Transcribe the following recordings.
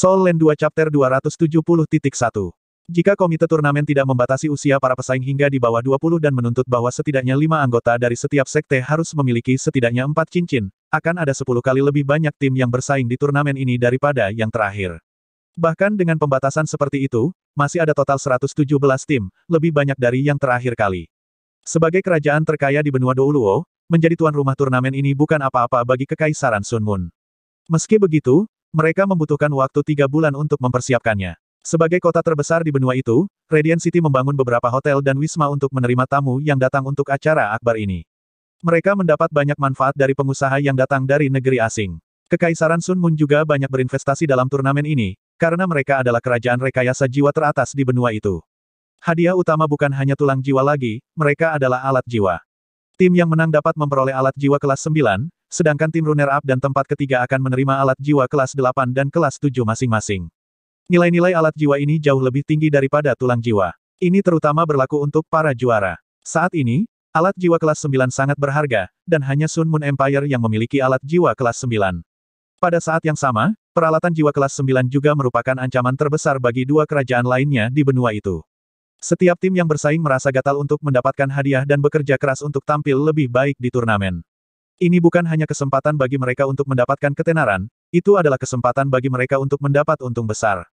Soul Land 2 Chapter 270.1 Jika komite turnamen tidak membatasi usia para pesaing hingga di bawah 20 dan menuntut bahwa setidaknya 5 anggota dari setiap sekte harus memiliki setidaknya 4 cincin, akan ada 10 kali lebih banyak tim yang bersaing di turnamen ini daripada yang terakhir. Bahkan dengan pembatasan seperti itu, masih ada total 117 tim, lebih banyak dari yang terakhir kali. Sebagai kerajaan terkaya di benua Douluo, menjadi tuan rumah turnamen ini bukan apa-apa bagi Kekaisaran Sun Moon. Meski begitu, mereka membutuhkan waktu tiga bulan untuk mempersiapkannya. Sebagai kota terbesar di benua itu, Radiant City membangun beberapa hotel dan wisma untuk menerima tamu yang datang untuk acara akbar ini. Mereka mendapat banyak manfaat dari pengusaha yang datang dari negeri asing. Kekaisaran Sun Moon juga banyak berinvestasi dalam turnamen ini, karena mereka adalah kerajaan rekayasa jiwa teratas di benua itu. Hadiah utama bukan hanya tulang jiwa lagi, mereka adalah alat jiwa. Tim yang menang dapat memperoleh alat jiwa kelas 9, sedangkan tim runner-up dan tempat ketiga akan menerima alat jiwa kelas 8 dan kelas 7 masing-masing. Nilai-nilai alat jiwa ini jauh lebih tinggi daripada tulang jiwa. Ini terutama berlaku untuk para juara. Saat ini, alat jiwa kelas 9 sangat berharga, dan hanya Sun Moon Empire yang memiliki alat jiwa kelas 9. Pada saat yang sama, peralatan jiwa kelas 9 juga merupakan ancaman terbesar bagi dua kerajaan lainnya di benua itu. Setiap tim yang bersaing merasa gatal untuk mendapatkan hadiah dan bekerja keras untuk tampil lebih baik di turnamen. Ini bukan hanya kesempatan bagi mereka untuk mendapatkan ketenaran, itu adalah kesempatan bagi mereka untuk mendapat untung besar.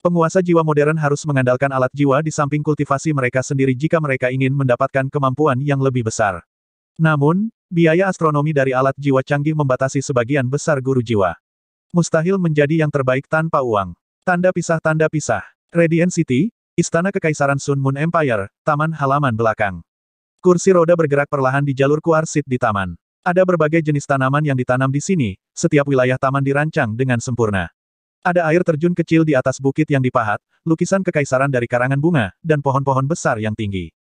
Penguasa jiwa modern harus mengandalkan alat jiwa di samping kultivasi mereka sendiri jika mereka ingin mendapatkan kemampuan yang lebih besar. Namun, biaya astronomi dari alat jiwa canggih membatasi sebagian besar guru jiwa. Mustahil menjadi yang terbaik tanpa uang. Tanda pisah Tanda pisah. Radiant City, Istana Kekaisaran Sun Moon Empire, Taman Halaman Belakang. Kursi roda bergerak perlahan di jalur kuarsit di taman. Ada berbagai jenis tanaman yang ditanam di sini, setiap wilayah taman dirancang dengan sempurna. Ada air terjun kecil di atas bukit yang dipahat, lukisan kekaisaran dari karangan bunga, dan pohon-pohon besar yang tinggi.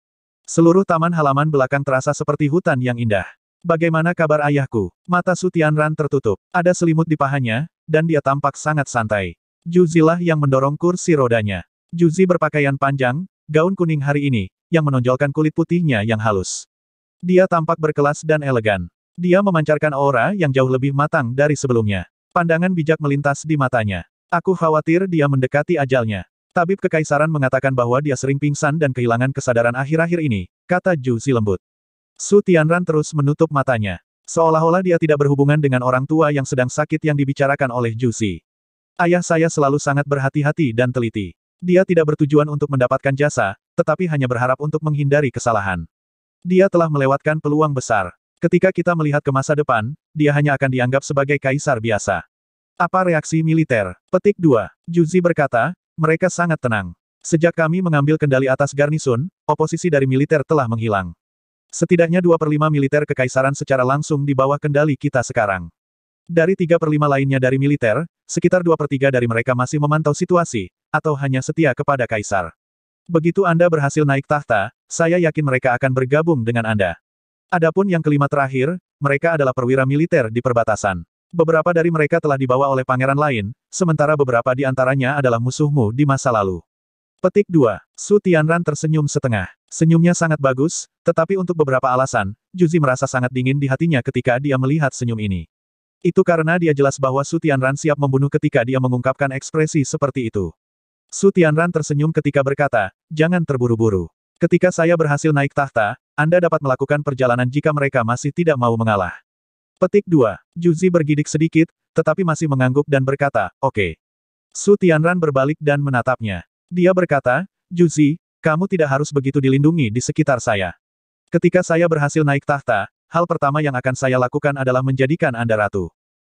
Seluruh taman halaman belakang terasa seperti hutan yang indah. Bagaimana kabar ayahku? Mata Sutian Ran tertutup. Ada selimut di pahanya, dan dia tampak sangat santai. Juzilah yang mendorong kursi rodanya. Juzi berpakaian panjang, gaun kuning hari ini, yang menonjolkan kulit putihnya yang halus. Dia tampak berkelas dan elegan. Dia memancarkan aura yang jauh lebih matang dari sebelumnya. Pandangan bijak melintas di matanya. Aku khawatir dia mendekati ajalnya. Tabib Kekaisaran mengatakan bahwa dia sering pingsan dan kehilangan kesadaran akhir-akhir ini, kata Ju Zi lembut. Su Tianran terus menutup matanya. Seolah-olah dia tidak berhubungan dengan orang tua yang sedang sakit yang dibicarakan oleh Ju Zi. Ayah saya selalu sangat berhati-hati dan teliti. Dia tidak bertujuan untuk mendapatkan jasa, tetapi hanya berharap untuk menghindari kesalahan. Dia telah melewatkan peluang besar. Ketika kita melihat ke masa depan, dia hanya akan dianggap sebagai kaisar biasa. Apa reaksi militer? Petik 2. Juzi berkata, mereka sangat tenang. Sejak kami mengambil kendali atas garnisun, oposisi dari militer telah menghilang. Setidaknya 2 per 5 militer kekaisaran secara langsung di bawah kendali kita sekarang. Dari 3 per 5 lainnya dari militer, sekitar 2 per 3 dari mereka masih memantau situasi, atau hanya setia kepada kaisar. Begitu Anda berhasil naik tahta, saya yakin mereka akan bergabung dengan Anda. Adapun yang kelima terakhir, mereka adalah perwira militer di perbatasan. Beberapa dari mereka telah dibawa oleh pangeran lain, sementara beberapa di antaranya adalah musuhmu di masa lalu. Petik 2. Su Tianran tersenyum setengah. Senyumnya sangat bagus, tetapi untuk beberapa alasan, Juzi merasa sangat dingin di hatinya ketika dia melihat senyum ini. Itu karena dia jelas bahwa Su Tianran siap membunuh ketika dia mengungkapkan ekspresi seperti itu. Su Tianran tersenyum ketika berkata, jangan terburu-buru. Ketika saya berhasil naik tahta, Anda dapat melakukan perjalanan jika mereka masih tidak mau mengalah. Petik 2. Juzi bergidik sedikit, tetapi masih mengangguk dan berkata, oke. Okay. Su Tianran berbalik dan menatapnya. Dia berkata, Juzi, kamu tidak harus begitu dilindungi di sekitar saya. Ketika saya berhasil naik tahta, hal pertama yang akan saya lakukan adalah menjadikan Anda ratu.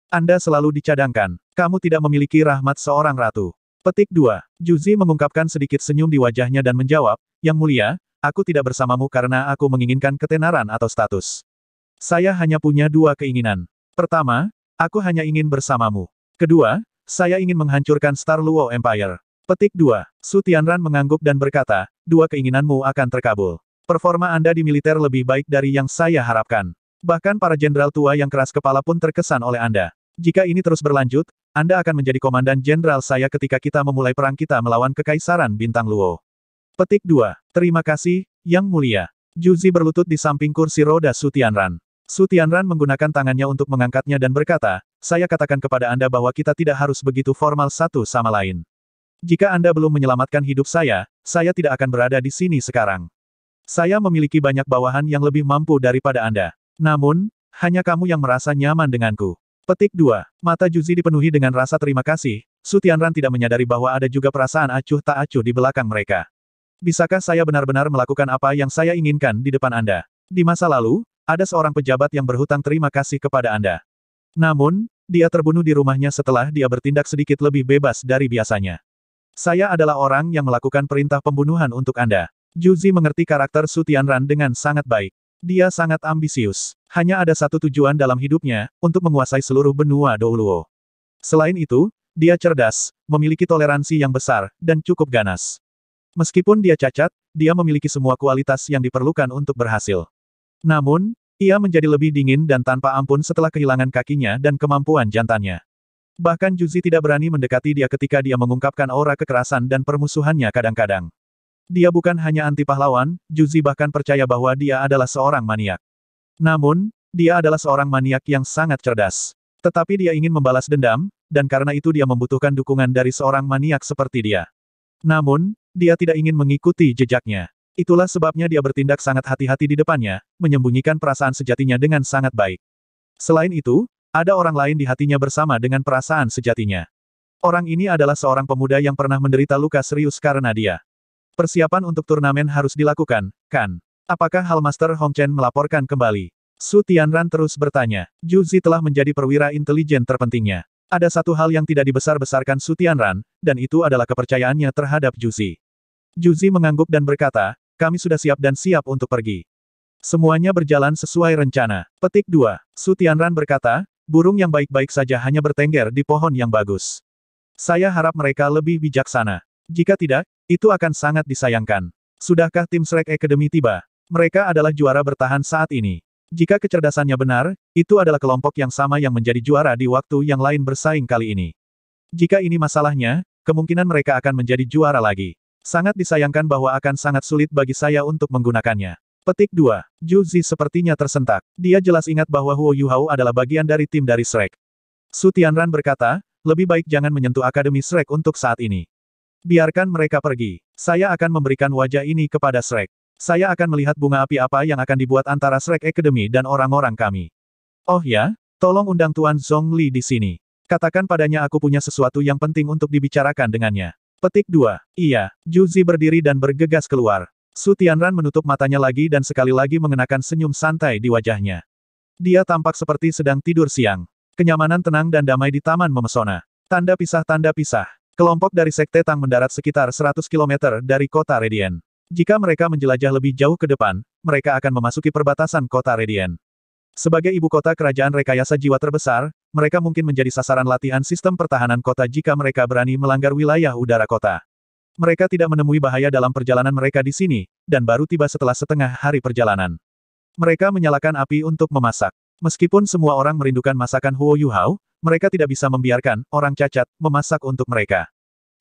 Anda selalu dicadangkan, kamu tidak memiliki rahmat seorang ratu. Petik 2. Juzi mengungkapkan sedikit senyum di wajahnya dan menjawab, Yang mulia, aku tidak bersamamu karena aku menginginkan ketenaran atau status. Saya hanya punya dua keinginan. Pertama, aku hanya ingin bersamamu. Kedua, saya ingin menghancurkan Star Luo Empire. Petik 2. Su Tianran mengangguk dan berkata, dua keinginanmu akan terkabul. Performa Anda di militer lebih baik dari yang saya harapkan. Bahkan para jenderal tua yang keras kepala pun terkesan oleh Anda. Jika ini terus berlanjut, Anda akan menjadi komandan jenderal saya ketika kita memulai perang kita melawan Kekaisaran Bintang Luo. Petik 2. Terima kasih, Yang Mulia. Juzi berlutut di samping kursi roda Sutianran. Sutianran menggunakan tangannya untuk mengangkatnya dan berkata, saya katakan kepada Anda bahwa kita tidak harus begitu formal satu sama lain. Jika Anda belum menyelamatkan hidup saya, saya tidak akan berada di sini sekarang. Saya memiliki banyak bawahan yang lebih mampu daripada Anda. Namun, hanya kamu yang merasa nyaman denganku. Petik 2. Mata Juzi dipenuhi dengan rasa terima kasih, Sutianran tidak menyadari bahwa ada juga perasaan acuh tak acuh di belakang mereka. Bisakah saya benar-benar melakukan apa yang saya inginkan di depan Anda? Di masa lalu, ada seorang pejabat yang berhutang terima kasih kepada Anda. Namun, dia terbunuh di rumahnya setelah dia bertindak sedikit lebih bebas dari biasanya. Saya adalah orang yang melakukan perintah pembunuhan untuk Anda. Juzi mengerti karakter Sutianran dengan sangat baik. Dia sangat ambisius. Hanya ada satu tujuan dalam hidupnya, untuk menguasai seluruh benua Douluo. Selain itu, dia cerdas, memiliki toleransi yang besar, dan cukup ganas. Meskipun dia cacat, dia memiliki semua kualitas yang diperlukan untuk berhasil. Namun, ia menjadi lebih dingin dan tanpa ampun setelah kehilangan kakinya dan kemampuan jantannya. Bahkan Juzi tidak berani mendekati dia ketika dia mengungkapkan aura kekerasan dan permusuhannya kadang-kadang. Dia bukan hanya anti pahlawan, Juzi bahkan percaya bahwa dia adalah seorang maniak. Namun, dia adalah seorang maniak yang sangat cerdas. Tetapi dia ingin membalas dendam, dan karena itu dia membutuhkan dukungan dari seorang maniak seperti dia. Namun, dia tidak ingin mengikuti jejaknya. Itulah sebabnya dia bertindak sangat hati-hati di depannya, menyembunyikan perasaan sejatinya dengan sangat baik. Selain itu, ada orang lain di hatinya bersama dengan perasaan sejatinya. Orang ini adalah seorang pemuda yang pernah menderita luka serius karena dia. Persiapan untuk turnamen harus dilakukan, kan? Apakah hal Master Hong Chen melaporkan kembali? Su Tianran terus bertanya. Zhu Zi telah menjadi perwira intelijen terpentingnya. Ada satu hal yang tidak dibesar-besarkan Su Tianran, dan itu adalah kepercayaannya terhadap Zhu Zi. Zhu Zi mengangguk dan berkata, kami sudah siap dan siap untuk pergi. Semuanya berjalan sesuai rencana. Petik 2. Su Tianran berkata, burung yang baik-baik saja hanya bertengger di pohon yang bagus. Saya harap mereka lebih bijaksana. Jika tidak, itu akan sangat disayangkan. Sudahkah tim Shrek Academy tiba? Mereka adalah juara bertahan saat ini. Jika kecerdasannya benar, itu adalah kelompok yang sama yang menjadi juara di waktu yang lain bersaing kali ini. Jika ini masalahnya, kemungkinan mereka akan menjadi juara lagi. Sangat disayangkan bahwa akan sangat sulit bagi saya untuk menggunakannya. Petik 2. Zhu Zi sepertinya tersentak. Dia jelas ingat bahwa Huo Hao adalah bagian dari tim dari Shrek. Su Tianran berkata, lebih baik jangan menyentuh Akademi Shrek untuk saat ini. Biarkan mereka pergi. Saya akan memberikan wajah ini kepada Shrek. Saya akan melihat bunga api apa yang akan dibuat antara Shrek Academy dan orang-orang kami. Oh ya? Tolong undang Tuan Zhongli di sini. Katakan padanya aku punya sesuatu yang penting untuk dibicarakan dengannya. Petik 2. Iya. Juzi berdiri dan bergegas keluar. Su Tianran menutup matanya lagi dan sekali lagi mengenakan senyum santai di wajahnya. Dia tampak seperti sedang tidur siang. Kenyamanan tenang dan damai di taman memesona. Tanda pisah tanda pisah. Kelompok dari Sekte Tang mendarat sekitar 100 km dari kota Radian. Jika mereka menjelajah lebih jauh ke depan, mereka akan memasuki perbatasan kota Radian. Sebagai ibu kota kerajaan rekayasa jiwa terbesar, mereka mungkin menjadi sasaran latihan sistem pertahanan kota jika mereka berani melanggar wilayah udara kota. Mereka tidak menemui bahaya dalam perjalanan mereka di sini, dan baru tiba setelah setengah hari perjalanan. Mereka menyalakan api untuk memasak. Meskipun semua orang merindukan masakan Huo Yuhao, mereka tidak bisa membiarkan orang cacat memasak untuk mereka.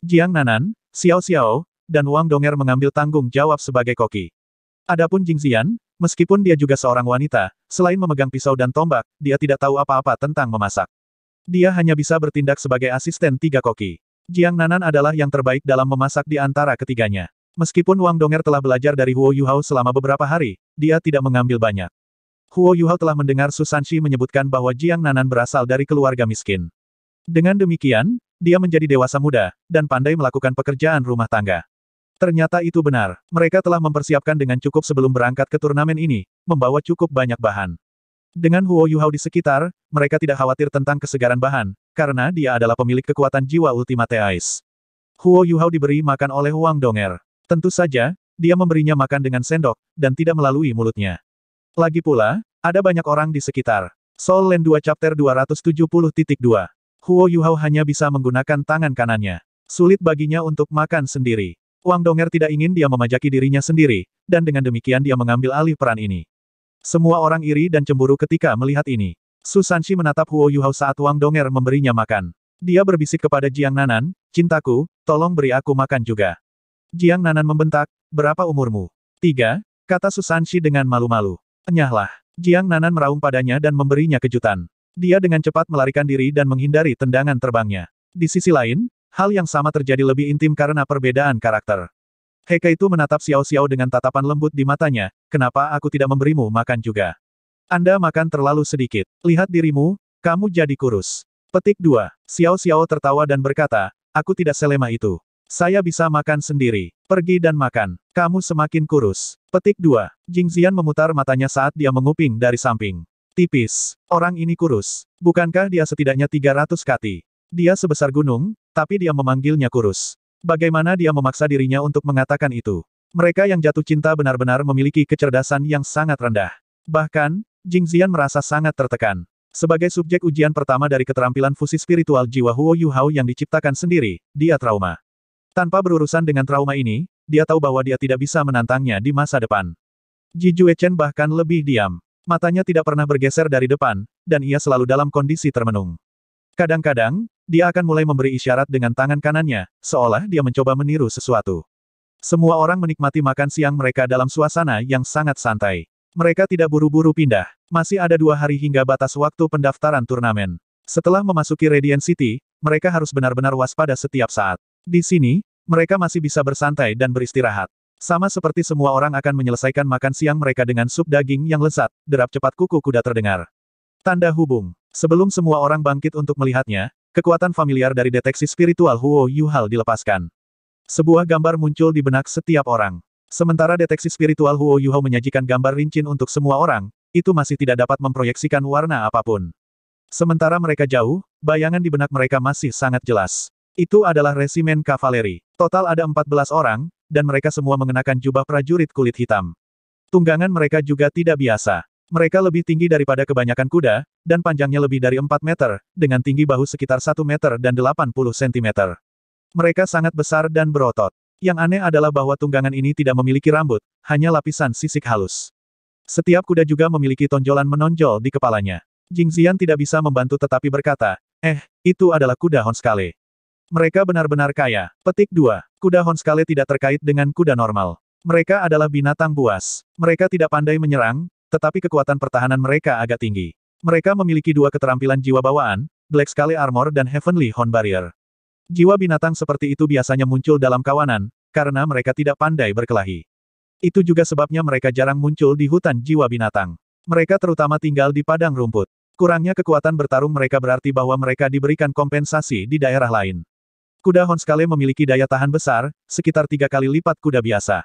Jiang Nanan, Xiao Xiao, dan Wang Donger mengambil tanggung jawab sebagai koki. Adapun Jing Xian, meskipun dia juga seorang wanita, selain memegang pisau dan tombak, dia tidak tahu apa-apa tentang memasak. Dia hanya bisa bertindak sebagai asisten tiga koki. Jiang Nanan adalah yang terbaik dalam memasak di antara ketiganya. Meskipun Wang Donger telah belajar dari Huo Yuhao selama beberapa hari, dia tidak mengambil banyak. Huo Yuhao telah mendengar Susanshi menyebutkan bahwa Jiang Nanan berasal dari keluarga miskin. Dengan demikian, dia menjadi dewasa muda, dan pandai melakukan pekerjaan rumah tangga. Ternyata itu benar, mereka telah mempersiapkan dengan cukup sebelum berangkat ke turnamen ini, membawa cukup banyak bahan. Dengan Huo Yuhao di sekitar, mereka tidak khawatir tentang kesegaran bahan, karena dia adalah pemilik kekuatan jiwa Ultimate Ice. Huo Yuhao diberi makan oleh Huang Donger. Tentu saja, dia memberinya makan dengan sendok, dan tidak melalui mulutnya. Lagi pula, ada banyak orang di sekitar. Soul Land 2 Chapter 270.2. Huo Yuhao hanya bisa menggunakan tangan kanannya. Sulit baginya untuk makan sendiri. Wang Donger tidak ingin dia memajaki dirinya sendiri, dan dengan demikian dia mengambil alih peran ini. Semua orang iri dan cemburu ketika melihat ini. Susanshi menatap Huo Yuhao saat Wang Donger memberinya makan. Dia berbisik kepada Jiang Nanan, Cintaku, tolong beri aku makan juga. Jiang Nanan membentak, berapa umurmu? Tiga, kata Susanshi dengan malu-malu. Enyahlah. Jiang Nanan meraung padanya dan memberinya kejutan. Dia dengan cepat melarikan diri dan menghindari tendangan terbangnya. Di sisi lain, hal yang sama terjadi lebih intim karena perbedaan karakter. Heka itu menatap Xiao Xiao dengan tatapan lembut di matanya, kenapa aku tidak memberimu makan juga? Anda makan terlalu sedikit. Lihat dirimu, kamu jadi kurus. Petik 2. Xiao Xiao tertawa dan berkata, aku tidak selema itu. Saya bisa makan sendiri. Pergi dan makan. Kamu semakin kurus. Petik 2. Zian memutar matanya saat dia menguping dari samping. Tipis. Orang ini kurus. Bukankah dia setidaknya 300 kati? Dia sebesar gunung, tapi dia memanggilnya kurus. Bagaimana dia memaksa dirinya untuk mengatakan itu? Mereka yang jatuh cinta benar-benar memiliki kecerdasan yang sangat rendah. Bahkan, Jing Zian merasa sangat tertekan. Sebagai subjek ujian pertama dari keterampilan fusi spiritual jiwa Huo Yu Hao yang diciptakan sendiri, dia trauma. Tanpa berurusan dengan trauma ini, dia tahu bahwa dia tidak bisa menantangnya di masa depan. Ji Juechen bahkan lebih diam. Matanya tidak pernah bergeser dari depan, dan ia selalu dalam kondisi termenung. Kadang-kadang, dia akan mulai memberi isyarat dengan tangan kanannya, seolah dia mencoba meniru sesuatu. Semua orang menikmati makan siang mereka dalam suasana yang sangat santai. Mereka tidak buru-buru pindah. Masih ada dua hari hingga batas waktu pendaftaran turnamen. Setelah memasuki Radiant City, mereka harus benar-benar waspada setiap saat. Di sini, mereka masih bisa bersantai dan beristirahat. Sama seperti semua orang akan menyelesaikan makan siang mereka dengan sup daging yang lezat, derap cepat kuku kuda terdengar. Tanda hubung. Sebelum semua orang bangkit untuk melihatnya, kekuatan familiar dari deteksi spiritual Huo Yuhal dilepaskan. Sebuah gambar muncul di benak setiap orang. Sementara deteksi spiritual Huo Yuho menyajikan gambar rincin untuk semua orang, itu masih tidak dapat memproyeksikan warna apapun. Sementara mereka jauh, bayangan di benak mereka masih sangat jelas. Itu adalah resimen kavaleri. Total ada 14 orang, dan mereka semua mengenakan jubah prajurit kulit hitam. Tunggangan mereka juga tidak biasa. Mereka lebih tinggi daripada kebanyakan kuda, dan panjangnya lebih dari 4 meter, dengan tinggi bahu sekitar 1 meter dan 80 cm. Mereka sangat besar dan berotot. Yang aneh adalah bahwa tunggangan ini tidak memiliki rambut, hanya lapisan sisik halus. Setiap kuda juga memiliki tonjolan menonjol di kepalanya. Jingzian tidak bisa membantu tetapi berkata, eh, itu adalah kuda Honskale. Mereka benar-benar kaya. Petik 2. Kuda Honskale tidak terkait dengan kuda normal. Mereka adalah binatang buas. Mereka tidak pandai menyerang, tetapi kekuatan pertahanan mereka agak tinggi. Mereka memiliki dua keterampilan jiwa bawaan, Black Scale Armor dan Heavenly Horn Barrier. Jiwa binatang seperti itu biasanya muncul dalam kawanan, karena mereka tidak pandai berkelahi. Itu juga sebabnya mereka jarang muncul di hutan jiwa binatang. Mereka terutama tinggal di padang rumput. Kurangnya kekuatan bertarung mereka berarti bahwa mereka diberikan kompensasi di daerah lain. Kuda Honskale memiliki daya tahan besar, sekitar tiga kali lipat kuda biasa.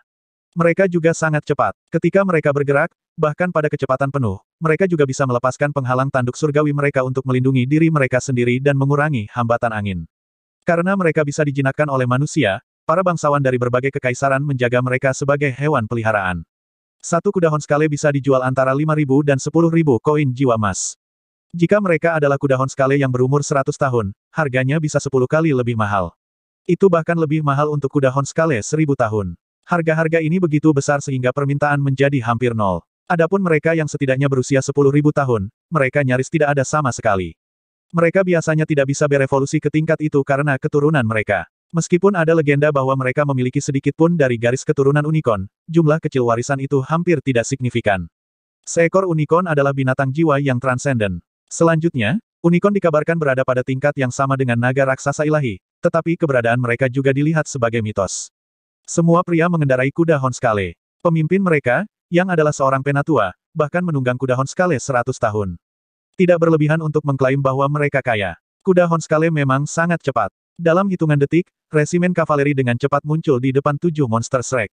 Mereka juga sangat cepat. Ketika mereka bergerak, bahkan pada kecepatan penuh, mereka juga bisa melepaskan penghalang tanduk surgawi mereka untuk melindungi diri mereka sendiri dan mengurangi hambatan angin. Karena mereka bisa dijinakkan oleh manusia, para bangsawan dari berbagai kekaisaran menjaga mereka sebagai hewan peliharaan. Satu kuda Honskale bisa dijual antara 5.000 dan 10.000 koin jiwa emas. Jika mereka adalah kuda honskale yang berumur 100 tahun, harganya bisa 10 kali lebih mahal. Itu bahkan lebih mahal untuk kuda honskale 1000 tahun. Harga-harga ini begitu besar sehingga permintaan menjadi hampir nol. Adapun mereka yang setidaknya berusia 10.000 tahun, mereka nyaris tidak ada sama sekali. Mereka biasanya tidak bisa berevolusi ke tingkat itu karena keturunan mereka. Meskipun ada legenda bahwa mereka memiliki sedikit pun dari garis keturunan unicorn, jumlah kecil warisan itu hampir tidak signifikan. Seekor unicorn adalah binatang jiwa yang transenden. Selanjutnya, unicorn dikabarkan berada pada tingkat yang sama dengan naga raksasa ilahi, tetapi keberadaan mereka juga dilihat sebagai mitos. Semua pria mengendarai kuda Honskale. Pemimpin mereka, yang adalah seorang penatua, bahkan menunggang kuda Honskale 100 tahun. Tidak berlebihan untuk mengklaim bahwa mereka kaya. Kuda Honskale memang sangat cepat. Dalam hitungan detik, resimen kavaleri dengan cepat muncul di depan tujuh monster Shrek.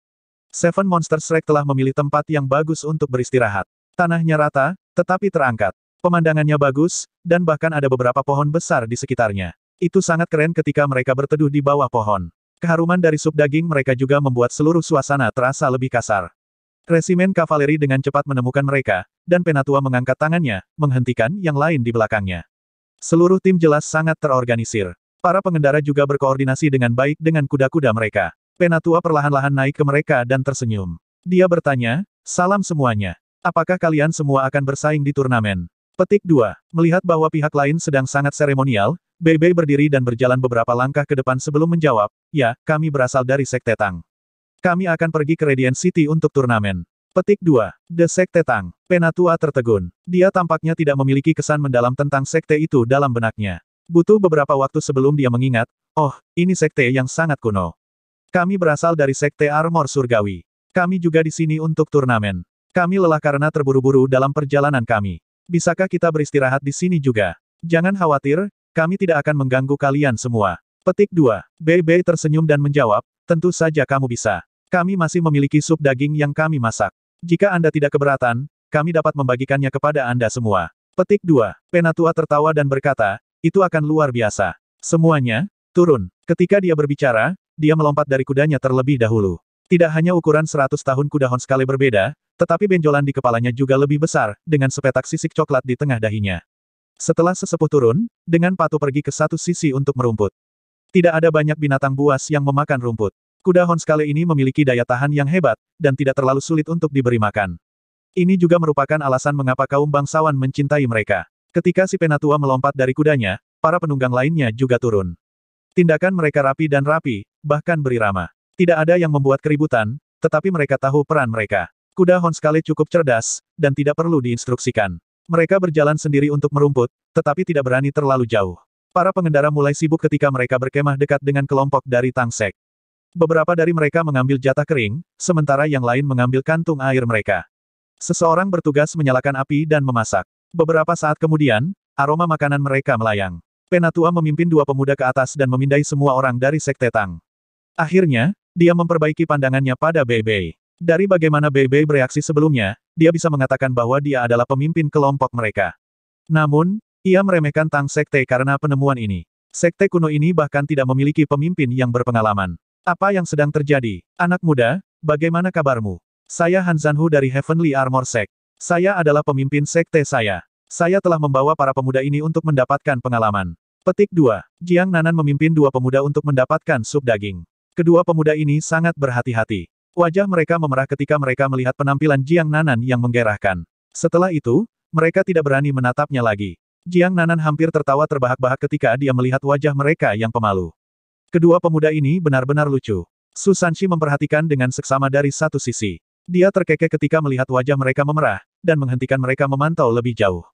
Seven Monster Shrek telah memilih tempat yang bagus untuk beristirahat. Tanahnya rata, tetapi terangkat. Pemandangannya bagus, dan bahkan ada beberapa pohon besar di sekitarnya. Itu sangat keren ketika mereka berteduh di bawah pohon. Keharuman dari sup daging mereka juga membuat seluruh suasana terasa lebih kasar. Resimen kavaleri dengan cepat menemukan mereka, dan Penatua mengangkat tangannya, menghentikan yang lain di belakangnya. Seluruh tim jelas sangat terorganisir. Para pengendara juga berkoordinasi dengan baik dengan kuda-kuda mereka. Penatua perlahan-lahan naik ke mereka dan tersenyum. Dia bertanya, salam semuanya. Apakah kalian semua akan bersaing di turnamen? Petik 2. Melihat bahwa pihak lain sedang sangat seremonial, Bebe berdiri dan berjalan beberapa langkah ke depan sebelum menjawab, ya, kami berasal dari Sekte Tang. Kami akan pergi ke Radiant City untuk turnamen. Petik 2. The Sekte Tang. Penatua tertegun. Dia tampaknya tidak memiliki kesan mendalam tentang sekte itu dalam benaknya. Butuh beberapa waktu sebelum dia mengingat, oh, ini sekte yang sangat kuno. Kami berasal dari Sekte Armor Surgawi. Kami juga di sini untuk turnamen. Kami lelah karena terburu-buru dalam perjalanan kami. Bisakah kita beristirahat di sini juga? Jangan khawatir, kami tidak akan mengganggu kalian semua. Petik 2. BB tersenyum dan menjawab, tentu saja kamu bisa. Kami masih memiliki sup daging yang kami masak. Jika Anda tidak keberatan, kami dapat membagikannya kepada Anda semua. Petik 2. Penatua tertawa dan berkata, itu akan luar biasa. Semuanya, turun. Ketika dia berbicara, dia melompat dari kudanya terlebih dahulu. Tidak hanya ukuran 100 tahun kuda hon sekali berbeda, tetapi benjolan di kepalanya juga lebih besar, dengan sepetak sisik coklat di tengah dahinya. Setelah sesepuh turun, dengan patuh pergi ke satu sisi untuk merumput. Tidak ada banyak binatang buas yang memakan rumput. Kuda Hon sekali ini memiliki daya tahan yang hebat, dan tidak terlalu sulit untuk diberi makan. Ini juga merupakan alasan mengapa kaum bangsawan mencintai mereka. Ketika si penatua melompat dari kudanya, para penunggang lainnya juga turun. Tindakan mereka rapi dan rapi, bahkan berirama. Tidak ada yang membuat keributan, tetapi mereka tahu peran mereka. Kuda Honskale cukup cerdas, dan tidak perlu diinstruksikan. Mereka berjalan sendiri untuk merumput, tetapi tidak berani terlalu jauh. Para pengendara mulai sibuk ketika mereka berkemah dekat dengan kelompok dari Tangsek. Beberapa dari mereka mengambil jatah kering, sementara yang lain mengambil kantung air mereka. Seseorang bertugas menyalakan api dan memasak. Beberapa saat kemudian, aroma makanan mereka melayang. Penatua memimpin dua pemuda ke atas dan memindai semua orang dari Sekte Tang. Akhirnya, dia memperbaiki pandangannya pada Bei dari bagaimana BB bereaksi sebelumnya, dia bisa mengatakan bahwa dia adalah pemimpin kelompok mereka. Namun, ia meremehkan Tang Sekte karena penemuan ini. Sekte kuno ini bahkan tidak memiliki pemimpin yang berpengalaman. Apa yang sedang terjadi? Anak muda, bagaimana kabarmu? Saya Han Zanhu dari Heavenly Armor Sek. Saya adalah pemimpin sekte saya. Saya telah membawa para pemuda ini untuk mendapatkan pengalaman. Petik 2. Jiang Nanan memimpin dua pemuda untuk mendapatkan sup daging. Kedua pemuda ini sangat berhati-hati. Wajah mereka memerah ketika mereka melihat penampilan Jiang Nanan yang menggerahkan. Setelah itu, mereka tidak berani menatapnya lagi. Jiang Nanan hampir tertawa terbahak-bahak ketika dia melihat wajah mereka yang pemalu. Kedua pemuda ini benar-benar lucu. Su Sanxi memperhatikan dengan seksama dari satu sisi. Dia terkekeh ketika melihat wajah mereka memerah, dan menghentikan mereka memantau lebih jauh.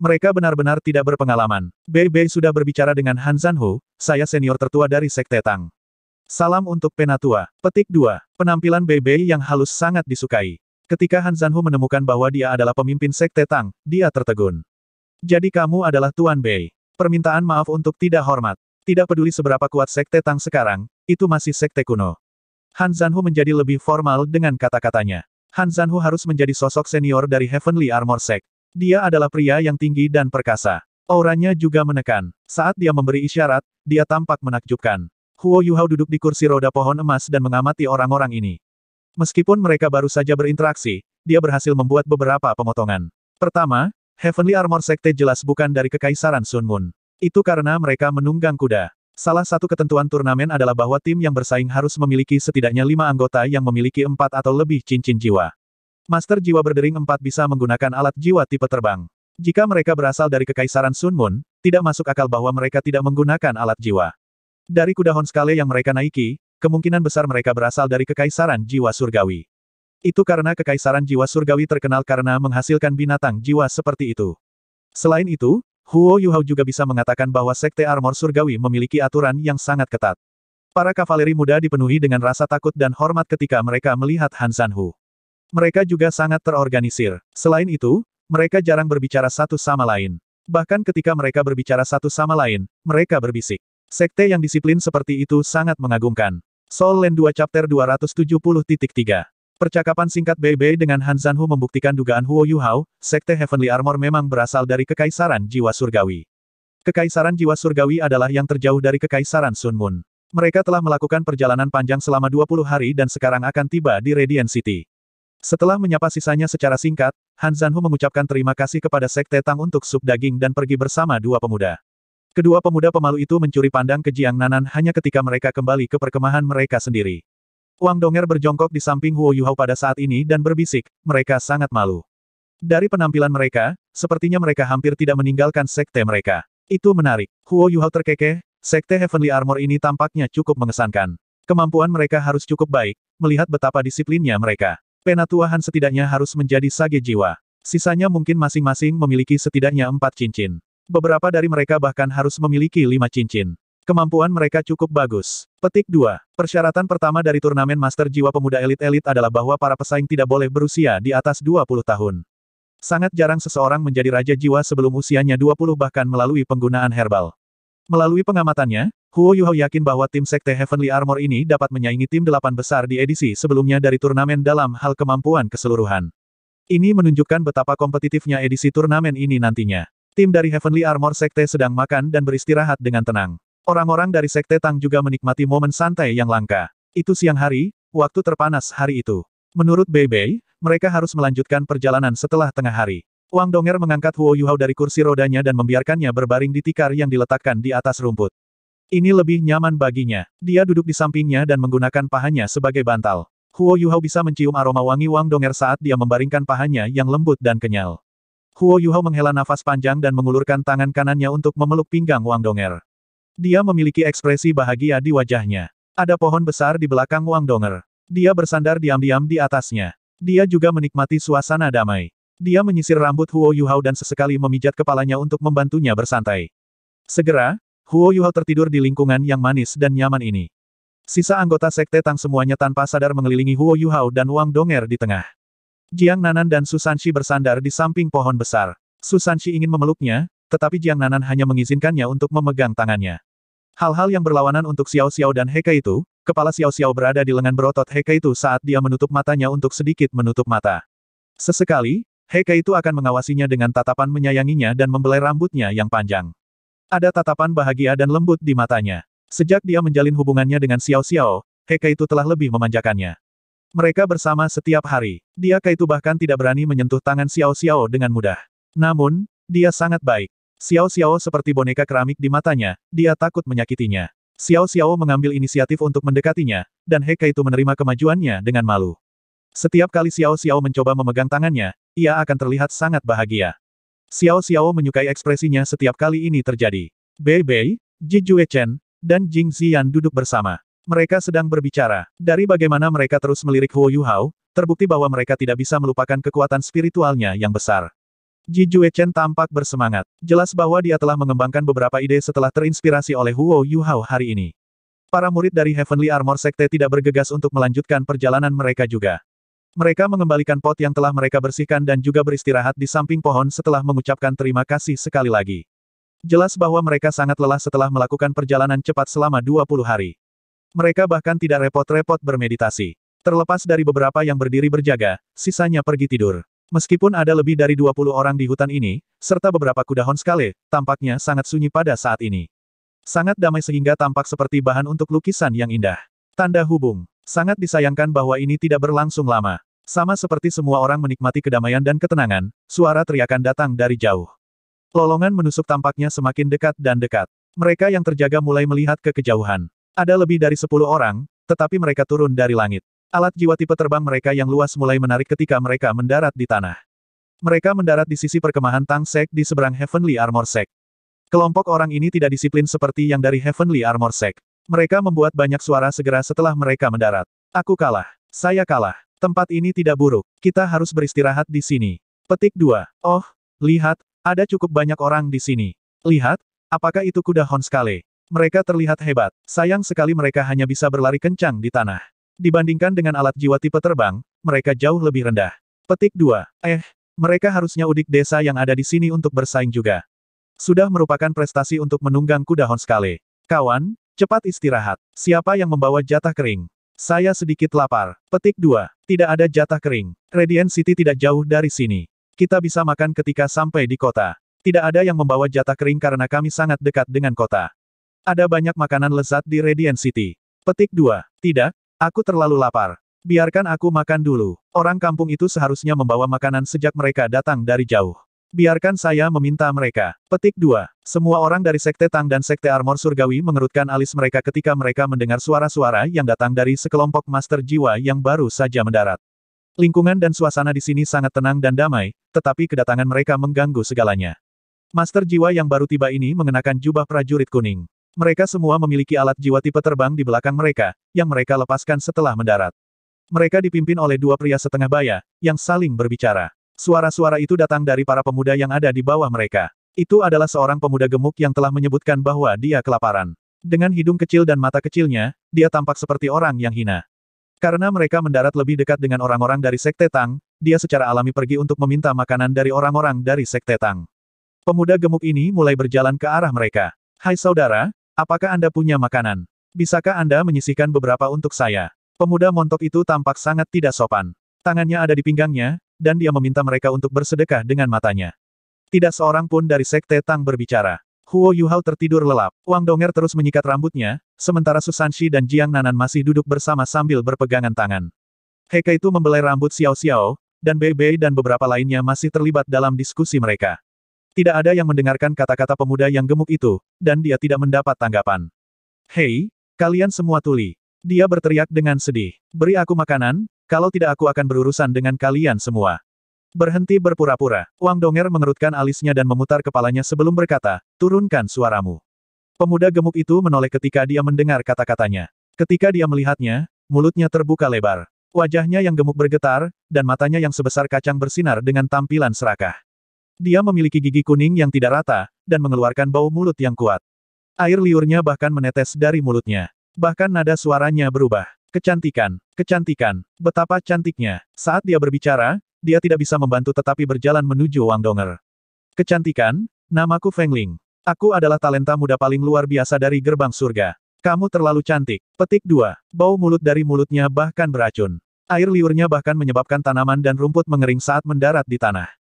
Mereka benar-benar tidak berpengalaman. Bei Bei sudah berbicara dengan Han Zanhu, saya senior tertua dari Sekte Tang. Salam untuk Penatua. Petik 2. Penampilan Bebe yang halus sangat disukai. Ketika Han Zanhu menemukan bahwa dia adalah pemimpin Sekte Tang, dia tertegun. Jadi kamu adalah Tuan Bei. Permintaan maaf untuk tidak hormat. Tidak peduli seberapa kuat Sekte Tang sekarang, itu masih Sekte kuno. Han Zanhu menjadi lebih formal dengan kata-katanya. Han Zanhu harus menjadi sosok senior dari Heavenly Armor Sek. Dia adalah pria yang tinggi dan perkasa. Auranya juga menekan. Saat dia memberi isyarat, dia tampak menakjubkan. Huo Yuhao duduk di kursi roda pohon emas dan mengamati orang-orang ini. Meskipun mereka baru saja berinteraksi, dia berhasil membuat beberapa pemotongan. Pertama, Heavenly Armor Sekte jelas bukan dari Kekaisaran Sun Moon. Itu karena mereka menunggang kuda. Salah satu ketentuan turnamen adalah bahwa tim yang bersaing harus memiliki setidaknya lima anggota yang memiliki empat atau lebih cincin jiwa. Master jiwa berdering empat bisa menggunakan alat jiwa tipe terbang. Jika mereka berasal dari Kekaisaran Sun Moon, tidak masuk akal bahwa mereka tidak menggunakan alat jiwa. Dari kuda Honskale yang mereka naiki, kemungkinan besar mereka berasal dari Kekaisaran Jiwa Surgawi. Itu karena Kekaisaran Jiwa Surgawi terkenal karena menghasilkan binatang jiwa seperti itu. Selain itu, Huo Yuhao juga bisa mengatakan bahwa Sekte Armor Surgawi memiliki aturan yang sangat ketat. Para kavaleri muda dipenuhi dengan rasa takut dan hormat ketika mereka melihat Han Hu. Mereka juga sangat terorganisir. Selain itu, mereka jarang berbicara satu sama lain. Bahkan ketika mereka berbicara satu sama lain, mereka berbisik. Sekte yang disiplin seperti itu sangat mengagumkan. Soul Land 2 Chapter 270.3 Percakapan singkat BB dengan Han Zanhu membuktikan dugaan Huo Yuhao, Sekte Heavenly Armor memang berasal dari Kekaisaran Jiwa Surgawi. Kekaisaran Jiwa Surgawi adalah yang terjauh dari Kekaisaran Sun Moon. Mereka telah melakukan perjalanan panjang selama 20 hari dan sekarang akan tiba di Radiant City. Setelah menyapa sisanya secara singkat, Han Zanhu mengucapkan terima kasih kepada Sekte Tang untuk sup daging dan pergi bersama dua pemuda. Kedua pemuda pemalu itu mencuri pandang ke Jiang Nanan hanya ketika mereka kembali ke perkemahan mereka sendiri. Wang Donger berjongkok di samping Huo Yuhao pada saat ini dan berbisik, mereka sangat malu. Dari penampilan mereka, sepertinya mereka hampir tidak meninggalkan sekte mereka. Itu menarik. Huo Yuhao terkekeh, sekte Heavenly Armor ini tampaknya cukup mengesankan. Kemampuan mereka harus cukup baik, melihat betapa disiplinnya mereka. Penatua Han setidaknya harus menjadi sage jiwa. Sisanya mungkin masing-masing memiliki setidaknya empat cincin. Beberapa dari mereka bahkan harus memiliki lima cincin. Kemampuan mereka cukup bagus. Petik 2. Persyaratan pertama dari turnamen Master Jiwa Pemuda Elit-Elit adalah bahwa para pesaing tidak boleh berusia di atas 20 tahun. Sangat jarang seseorang menjadi Raja Jiwa sebelum usianya 20 bahkan melalui penggunaan herbal. Melalui pengamatannya, Huo Yuhao yakin bahwa tim Sekte Heavenly Armor ini dapat menyaingi tim delapan besar di edisi sebelumnya dari turnamen dalam hal kemampuan keseluruhan. Ini menunjukkan betapa kompetitifnya edisi turnamen ini nantinya. Tim dari Heavenly Armor Sekte sedang makan dan beristirahat dengan tenang. Orang-orang dari Sekte Tang juga menikmati momen santai yang langka. Itu siang hari, waktu terpanas hari itu. Menurut Bei Bei, mereka harus melanjutkan perjalanan setelah tengah hari. Wang Donger mengangkat Huo Yuhao dari kursi rodanya dan membiarkannya berbaring di tikar yang diletakkan di atas rumput. Ini lebih nyaman baginya. Dia duduk di sampingnya dan menggunakan pahanya sebagai bantal. Huo Yuhao bisa mencium aroma wangi Wang Donger saat dia membaringkan pahanya yang lembut dan kenyal. Huo Yuhao menghela nafas panjang dan mengulurkan tangan kanannya untuk memeluk pinggang Wang Donger. Dia memiliki ekspresi bahagia di wajahnya. Ada pohon besar di belakang Wang Donger. Dia bersandar diam-diam di atasnya. Dia juga menikmati suasana damai. Dia menyisir rambut Huo Yuhao dan sesekali memijat kepalanya untuk membantunya bersantai. Segera, Huo Yuhao tertidur di lingkungan yang manis dan nyaman ini. Sisa anggota Sekte Tang semuanya tanpa sadar mengelilingi Huo Yuhao dan Wang Donger di tengah. Jiang Nanan dan Susanshi bersandar di samping pohon besar. Susanshi ingin memeluknya, tetapi Jiang Nanan hanya mengizinkannya untuk memegang tangannya. Hal-hal yang berlawanan untuk Xiao Xiao dan Heka itu, kepala Xiao Xiao berada di lengan berotot Heka itu saat dia menutup matanya untuk sedikit menutup mata. Sesekali, Heka itu akan mengawasinya dengan tatapan menyayanginya dan membelai rambutnya yang panjang. Ada tatapan bahagia dan lembut di matanya. Sejak dia menjalin hubungannya dengan Xiao Xiao, Heka itu telah lebih memanjakannya. Mereka bersama setiap hari. Dia Kaitu bahkan tidak berani menyentuh tangan Xiao Xiao dengan mudah. Namun, dia sangat baik. Xiao Xiao seperti boneka keramik di matanya, dia takut menyakitinya. Xiao Xiao mengambil inisiatif untuk mendekatinya, dan He Kaitu menerima kemajuannya dengan malu. Setiap kali Xiao Xiao mencoba memegang tangannya, ia akan terlihat sangat bahagia. Xiao Xiao menyukai ekspresinya setiap kali ini terjadi. Bei Bei, Ji Jue Chen, dan Jing Xian duduk bersama. Mereka sedang berbicara. Dari bagaimana mereka terus melirik Huo Yuhao, terbukti bahwa mereka tidak bisa melupakan kekuatan spiritualnya yang besar. Ji Juechen tampak bersemangat. Jelas bahwa dia telah mengembangkan beberapa ide setelah terinspirasi oleh Huo Yuhao hari ini. Para murid dari Heavenly Armor Sekte tidak bergegas untuk melanjutkan perjalanan mereka juga. Mereka mengembalikan pot yang telah mereka bersihkan dan juga beristirahat di samping pohon setelah mengucapkan terima kasih sekali lagi. Jelas bahwa mereka sangat lelah setelah melakukan perjalanan cepat selama 20 hari. Mereka bahkan tidak repot-repot bermeditasi. Terlepas dari beberapa yang berdiri berjaga, sisanya pergi tidur. Meskipun ada lebih dari 20 orang di hutan ini, serta beberapa kuda honskale, tampaknya sangat sunyi pada saat ini. Sangat damai sehingga tampak seperti bahan untuk lukisan yang indah. Tanda hubung. Sangat disayangkan bahwa ini tidak berlangsung lama. Sama seperti semua orang menikmati kedamaian dan ketenangan, suara teriakan datang dari jauh. Lolongan menusuk tampaknya semakin dekat dan dekat. Mereka yang terjaga mulai melihat ke kejauhan. Ada lebih dari sepuluh orang, tetapi mereka turun dari langit. Alat jiwa tipe terbang mereka yang luas mulai menarik ketika mereka mendarat di tanah. Mereka mendarat di sisi perkemahan Tang Sek di seberang Heavenly Armor Sek. Kelompok orang ini tidak disiplin seperti yang dari Heavenly Armor Sek. Mereka membuat banyak suara segera setelah mereka mendarat. Aku kalah. Saya kalah. Tempat ini tidak buruk. Kita harus beristirahat di sini. Petik 2. Oh, lihat, ada cukup banyak orang di sini. Lihat, apakah itu kuda Honskale? Mereka terlihat hebat. Sayang sekali mereka hanya bisa berlari kencang di tanah. Dibandingkan dengan alat jiwa tipe terbang, mereka jauh lebih rendah. Petik 2. Eh, mereka harusnya udik desa yang ada di sini untuk bersaing juga. Sudah merupakan prestasi untuk menunggang kuda hon sekali. Kawan, cepat istirahat. Siapa yang membawa jatah kering? Saya sedikit lapar. Petik 2. Tidak ada jatah kering. Radiant City tidak jauh dari sini. Kita bisa makan ketika sampai di kota. Tidak ada yang membawa jatah kering karena kami sangat dekat dengan kota. Ada banyak makanan lezat di Radiant City. Petik 2. Tidak, aku terlalu lapar. Biarkan aku makan dulu. Orang kampung itu seharusnya membawa makanan sejak mereka datang dari jauh. Biarkan saya meminta mereka. Petik 2. Semua orang dari Sekte Tang dan Sekte Armor Surgawi mengerutkan alis mereka ketika mereka mendengar suara-suara yang datang dari sekelompok master jiwa yang baru saja mendarat. Lingkungan dan suasana di sini sangat tenang dan damai, tetapi kedatangan mereka mengganggu segalanya. Master jiwa yang baru tiba ini mengenakan jubah prajurit kuning. Mereka semua memiliki alat jiwa tipe terbang di belakang mereka, yang mereka lepaskan setelah mendarat. Mereka dipimpin oleh dua pria setengah baya, yang saling berbicara. Suara-suara itu datang dari para pemuda yang ada di bawah mereka. Itu adalah seorang pemuda gemuk yang telah menyebutkan bahwa dia kelaparan. Dengan hidung kecil dan mata kecilnya, dia tampak seperti orang yang hina. Karena mereka mendarat lebih dekat dengan orang-orang dari Sekte Tang, dia secara alami pergi untuk meminta makanan dari orang-orang dari Sekte Tang. Pemuda gemuk ini mulai berjalan ke arah mereka. Hai saudara, Apakah Anda punya makanan? Bisakah Anda menyisihkan beberapa untuk saya? Pemuda montok itu tampak sangat tidak sopan. Tangannya ada di pinggangnya, dan dia meminta mereka untuk bersedekah dengan matanya. Tidak seorang pun dari Sekte Tang berbicara. Huo Yuhao tertidur lelap. Wang Donger terus menyikat rambutnya, sementara Susanshi dan Jiang Nanan masih duduk bersama sambil berpegangan tangan. Heka itu membelai rambut Xiao Xiao, dan Bei Bei dan beberapa lainnya masih terlibat dalam diskusi mereka. Tidak ada yang mendengarkan kata-kata pemuda yang gemuk itu, dan dia tidak mendapat tanggapan. Hei, kalian semua tuli. Dia berteriak dengan sedih. Beri aku makanan, kalau tidak aku akan berurusan dengan kalian semua. Berhenti berpura-pura. Wang Donger mengerutkan alisnya dan memutar kepalanya sebelum berkata, turunkan suaramu. Pemuda gemuk itu menoleh ketika dia mendengar kata-katanya. Ketika dia melihatnya, mulutnya terbuka lebar. Wajahnya yang gemuk bergetar, dan matanya yang sebesar kacang bersinar dengan tampilan serakah. Dia memiliki gigi kuning yang tidak rata, dan mengeluarkan bau mulut yang kuat. Air liurnya bahkan menetes dari mulutnya. Bahkan nada suaranya berubah. Kecantikan, kecantikan, betapa cantiknya. Saat dia berbicara, dia tidak bisa membantu tetapi berjalan menuju Wang Donger. Kecantikan, namaku Feng Ling. Aku adalah talenta muda paling luar biasa dari gerbang surga. Kamu terlalu cantik. Petik 2. Bau mulut dari mulutnya bahkan beracun. Air liurnya bahkan menyebabkan tanaman dan rumput mengering saat mendarat di tanah.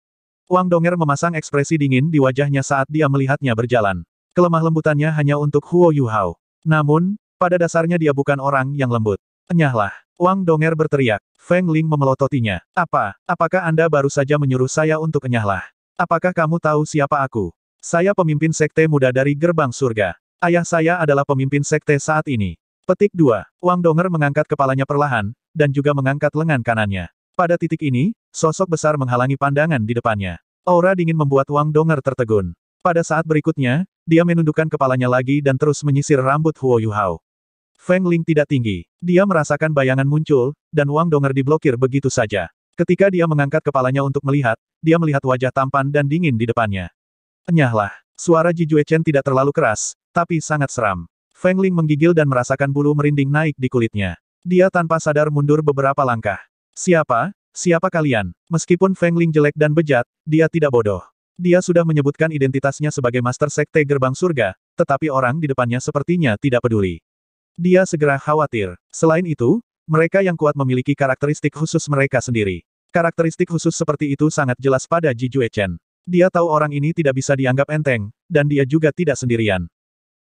Wang Donger memasang ekspresi dingin di wajahnya saat dia melihatnya berjalan. Kelemah lembutannya hanya untuk Huo Yuhao. Namun, pada dasarnya dia bukan orang yang lembut. Enyahlah. Wang Donger berteriak. Feng Ling memelototinya. Apa? Apakah Anda baru saja menyuruh saya untuk enyahlah? Apakah kamu tahu siapa aku? Saya pemimpin sekte muda dari gerbang surga. Ayah saya adalah pemimpin sekte saat ini. Petik 2. Wang Donger mengangkat kepalanya perlahan, dan juga mengangkat lengan kanannya. Pada titik ini, Sosok besar menghalangi pandangan di depannya. Aura dingin membuat Wang Donger tertegun. Pada saat berikutnya, dia menundukkan kepalanya lagi dan terus menyisir rambut Huo Yuhao. Feng Ling tidak tinggi. Dia merasakan bayangan muncul, dan Wang Donger diblokir begitu saja. Ketika dia mengangkat kepalanya untuk melihat, dia melihat wajah tampan dan dingin di depannya. Enyahlah. Suara Ji Jue Chen tidak terlalu keras, tapi sangat seram. Feng Ling menggigil dan merasakan bulu merinding naik di kulitnya. Dia tanpa sadar mundur beberapa langkah. Siapa? Siapa kalian? Meskipun Feng Ling jelek dan bejat, dia tidak bodoh. Dia sudah menyebutkan identitasnya sebagai Master Sekte Gerbang Surga, tetapi orang di depannya sepertinya tidak peduli. Dia segera khawatir. Selain itu, mereka yang kuat memiliki karakteristik khusus mereka sendiri. Karakteristik khusus seperti itu sangat jelas pada Ji Jue Chen. Dia tahu orang ini tidak bisa dianggap enteng, dan dia juga tidak sendirian.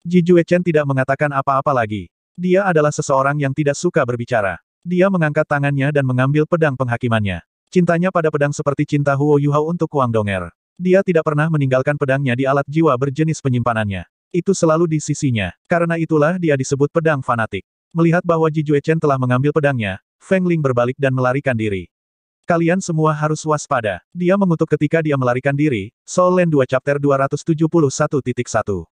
Ji Jue Chen tidak mengatakan apa-apa lagi. Dia adalah seseorang yang tidak suka berbicara. Dia mengangkat tangannya dan mengambil pedang penghakimannya. Cintanya pada pedang seperti cinta Huo Yuhao untuk Wang Donger. Dia tidak pernah meninggalkan pedangnya di alat jiwa berjenis penyimpanannya. Itu selalu di sisinya, karena itulah dia disebut pedang fanatik. Melihat bahwa Ji Chen telah mengambil pedangnya, Feng Ling berbalik dan melarikan diri. Kalian semua harus waspada. Dia mengutuk ketika dia melarikan diri, Solen 2 Chapter 271.1.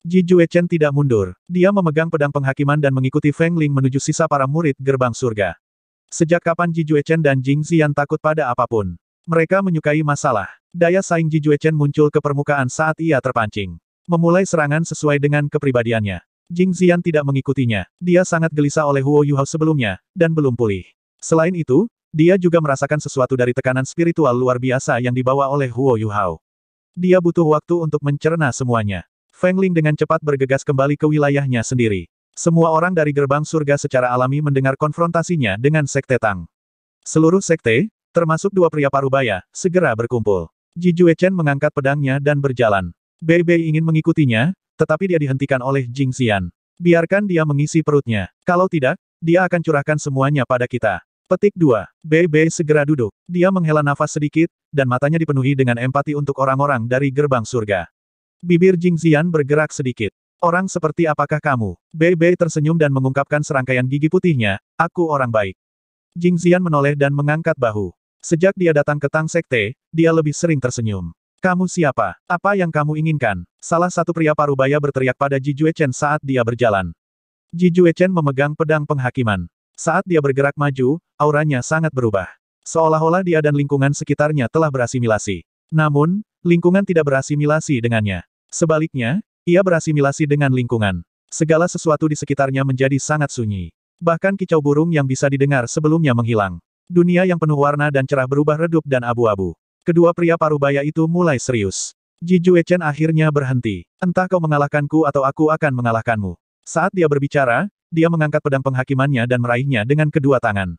Ji Jue Chen tidak mundur. Dia memegang pedang penghakiman dan mengikuti Feng Ling menuju sisa para murid gerbang surga. Sejak kapan Ji Jue Chen dan Jing Xian takut pada apapun? Mereka menyukai masalah. Daya saing Ji Jue Chen muncul ke permukaan saat ia terpancing. Memulai serangan sesuai dengan kepribadiannya. Jing Xian tidak mengikutinya. Dia sangat gelisah oleh Huo Yuhao sebelumnya, dan belum pulih. Selain itu, dia juga merasakan sesuatu dari tekanan spiritual luar biasa yang dibawa oleh Huo Yuhao. Dia butuh waktu untuk mencerna semuanya. Feng Ling dengan cepat bergegas kembali ke wilayahnya sendiri. Semua orang dari gerbang surga secara alami mendengar konfrontasinya dengan Sekte Tang. Seluruh sekte, termasuk dua pria parubaya, segera berkumpul. Ji Jue Chen mengangkat pedangnya dan berjalan. Bei Bei ingin mengikutinya, tetapi dia dihentikan oleh Jing Xian. Biarkan dia mengisi perutnya. Kalau tidak, dia akan curahkan semuanya pada kita. Petik 2. Bei Bei segera duduk. Dia menghela nafas sedikit, dan matanya dipenuhi dengan empati untuk orang-orang dari gerbang surga. Bibir Jing Xian bergerak sedikit. Orang seperti apakah kamu? Bei tersenyum dan mengungkapkan serangkaian gigi putihnya, aku orang baik. Jing Xian menoleh dan mengangkat bahu. Sejak dia datang ke Tang Sekte, dia lebih sering tersenyum. Kamu siapa? Apa yang kamu inginkan? Salah satu pria parubaya berteriak pada Ji Jue Chen saat dia berjalan. Ji Jue Chen memegang pedang penghakiman. Saat dia bergerak maju, auranya sangat berubah. Seolah-olah dia dan lingkungan sekitarnya telah berasimilasi. Namun, lingkungan tidak berasimilasi dengannya. Sebaliknya, ia berasimilasi dengan lingkungan. Segala sesuatu di sekitarnya menjadi sangat sunyi. Bahkan kicau burung yang bisa didengar sebelumnya menghilang. Dunia yang penuh warna dan cerah berubah redup dan abu-abu. Kedua pria parubaya itu mulai serius. Ji Juechen akhirnya berhenti. Entah kau mengalahkanku atau aku akan mengalahkanmu. Saat dia berbicara, dia mengangkat pedang penghakimannya dan meraihnya dengan kedua tangan.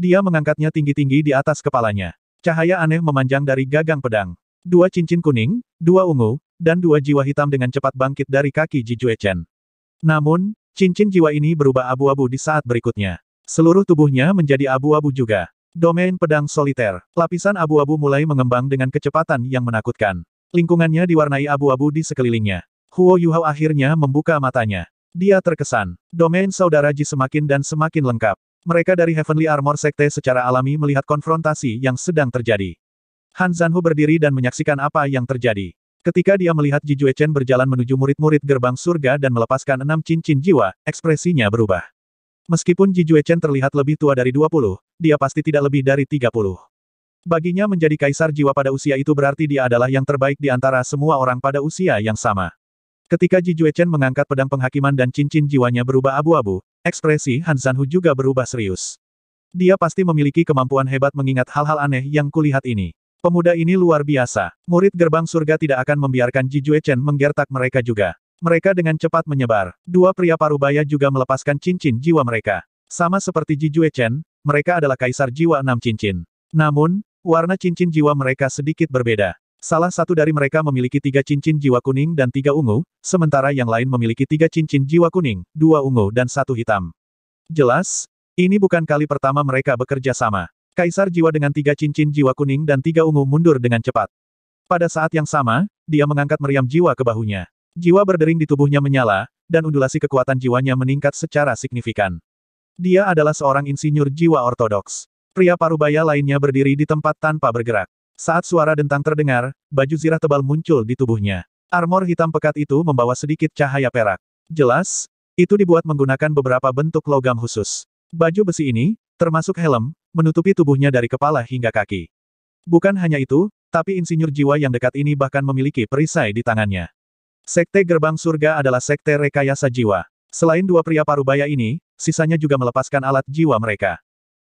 Dia mengangkatnya tinggi-tinggi di atas kepalanya. Cahaya aneh memanjang dari gagang pedang. Dua cincin kuning, dua ungu, dan dua jiwa hitam dengan cepat bangkit dari kaki Jijue Chen. Namun, cincin jiwa ini berubah abu-abu di saat berikutnya. Seluruh tubuhnya menjadi abu-abu juga. Domain pedang soliter, lapisan abu-abu mulai mengembang dengan kecepatan yang menakutkan. Lingkungannya diwarnai abu-abu di sekelilingnya. Huo Yuhao akhirnya membuka matanya. Dia terkesan. Domain saudara Ji semakin dan semakin lengkap. Mereka dari Heavenly Armor Sekte secara alami melihat konfrontasi yang sedang terjadi. Han Zanhu berdiri dan menyaksikan apa yang terjadi. Ketika dia melihat Ji Jue Chen berjalan menuju murid-murid gerbang surga dan melepaskan enam cincin jiwa, ekspresinya berubah. Meskipun Ji Jue Chen terlihat lebih tua dari 20, dia pasti tidak lebih dari 30. Baginya menjadi kaisar jiwa pada usia itu berarti dia adalah yang terbaik di antara semua orang pada usia yang sama. Ketika Ji Jue Chen mengangkat pedang penghakiman dan cincin jiwanya berubah abu-abu, ekspresi Han Hu juga berubah serius. Dia pasti memiliki kemampuan hebat mengingat hal-hal aneh yang kulihat ini. Pemuda ini luar biasa. Murid gerbang surga tidak akan membiarkan Ji Jue Chen menggertak mereka juga. Mereka dengan cepat menyebar. Dua pria parubaya juga melepaskan cincin jiwa mereka. Sama seperti Ji Jue Chen, mereka adalah kaisar jiwa enam cincin. Namun, warna cincin jiwa mereka sedikit berbeda. Salah satu dari mereka memiliki tiga cincin jiwa kuning dan tiga ungu, sementara yang lain memiliki tiga cincin jiwa kuning, dua ungu dan satu hitam. Jelas, ini bukan kali pertama mereka bekerja sama. Kaisar jiwa dengan tiga cincin jiwa kuning dan tiga ungu mundur dengan cepat. Pada saat yang sama, dia mengangkat meriam jiwa ke bahunya. Jiwa berdering di tubuhnya menyala, dan undulasi kekuatan jiwanya meningkat secara signifikan. Dia adalah seorang insinyur jiwa ortodoks. Pria parubaya lainnya berdiri di tempat tanpa bergerak. Saat suara dentang terdengar, baju zirah tebal muncul di tubuhnya. Armor hitam pekat itu membawa sedikit cahaya perak. Jelas, itu dibuat menggunakan beberapa bentuk logam khusus. Baju besi ini, termasuk helm, menutupi tubuhnya dari kepala hingga kaki. Bukan hanya itu, tapi insinyur jiwa yang dekat ini bahkan memiliki perisai di tangannya. Sekte Gerbang Surga adalah sekte rekayasa jiwa. Selain dua pria parubaya ini, sisanya juga melepaskan alat jiwa mereka.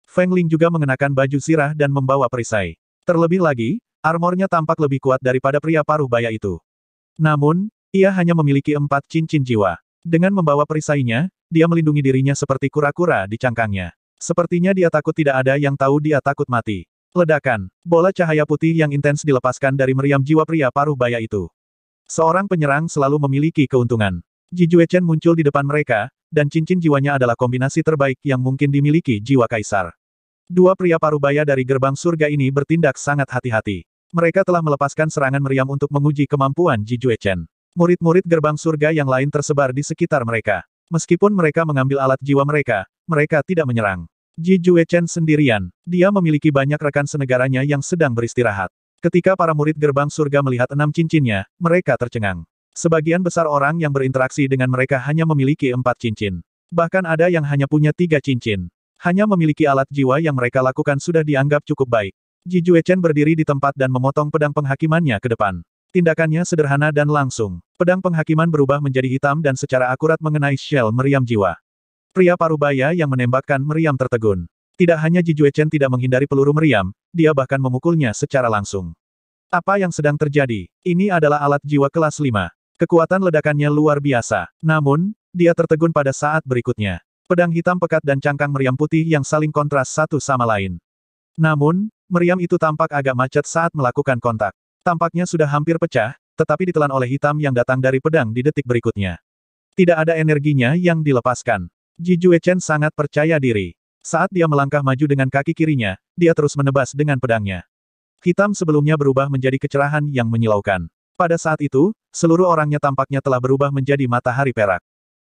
Feng Ling juga mengenakan baju sirah dan membawa perisai. Terlebih lagi, armornya tampak lebih kuat daripada pria paruh baya itu. Namun, ia hanya memiliki empat cincin jiwa. Dengan membawa perisainya, dia melindungi dirinya seperti kura-kura di cangkangnya. Sepertinya dia takut tidak ada yang tahu dia takut mati. Ledakan. Bola cahaya putih yang intens dilepaskan dari meriam jiwa pria paruh baya itu. Seorang penyerang selalu memiliki keuntungan. Jijue Chen muncul di depan mereka, dan cincin jiwanya adalah kombinasi terbaik yang mungkin dimiliki jiwa kaisar. Dua pria paruh baya dari gerbang surga ini bertindak sangat hati-hati. Mereka telah melepaskan serangan meriam untuk menguji kemampuan Jijue Chen. Murid-murid gerbang surga yang lain tersebar di sekitar mereka. Meskipun mereka mengambil alat jiwa mereka, mereka tidak menyerang. Ji Jue Chen sendirian, dia memiliki banyak rekan senegaranya yang sedang beristirahat. Ketika para murid gerbang surga melihat enam cincinnya, mereka tercengang. Sebagian besar orang yang berinteraksi dengan mereka hanya memiliki empat cincin. Bahkan ada yang hanya punya tiga cincin. Hanya memiliki alat jiwa yang mereka lakukan sudah dianggap cukup baik. Ji Jue Chen berdiri di tempat dan memotong pedang penghakimannya ke depan. Tindakannya sederhana dan langsung. Pedang penghakiman berubah menjadi hitam dan secara akurat mengenai shell meriam jiwa. Pria parubaya yang menembakkan meriam tertegun. Tidak hanya Ji Chen tidak menghindari peluru meriam, dia bahkan memukulnya secara langsung. Apa yang sedang terjadi? Ini adalah alat jiwa kelas 5. Kekuatan ledakannya luar biasa. Namun, dia tertegun pada saat berikutnya. Pedang hitam pekat dan cangkang meriam putih yang saling kontras satu sama lain. Namun, meriam itu tampak agak macet saat melakukan kontak. Tampaknya sudah hampir pecah, tetapi ditelan oleh hitam yang datang dari pedang di detik berikutnya. Tidak ada energinya yang dilepaskan. Ji Jue Chen sangat percaya diri. Saat dia melangkah maju dengan kaki kirinya, dia terus menebas dengan pedangnya. Hitam sebelumnya berubah menjadi kecerahan yang menyilaukan. Pada saat itu, seluruh orangnya tampaknya telah berubah menjadi matahari perak.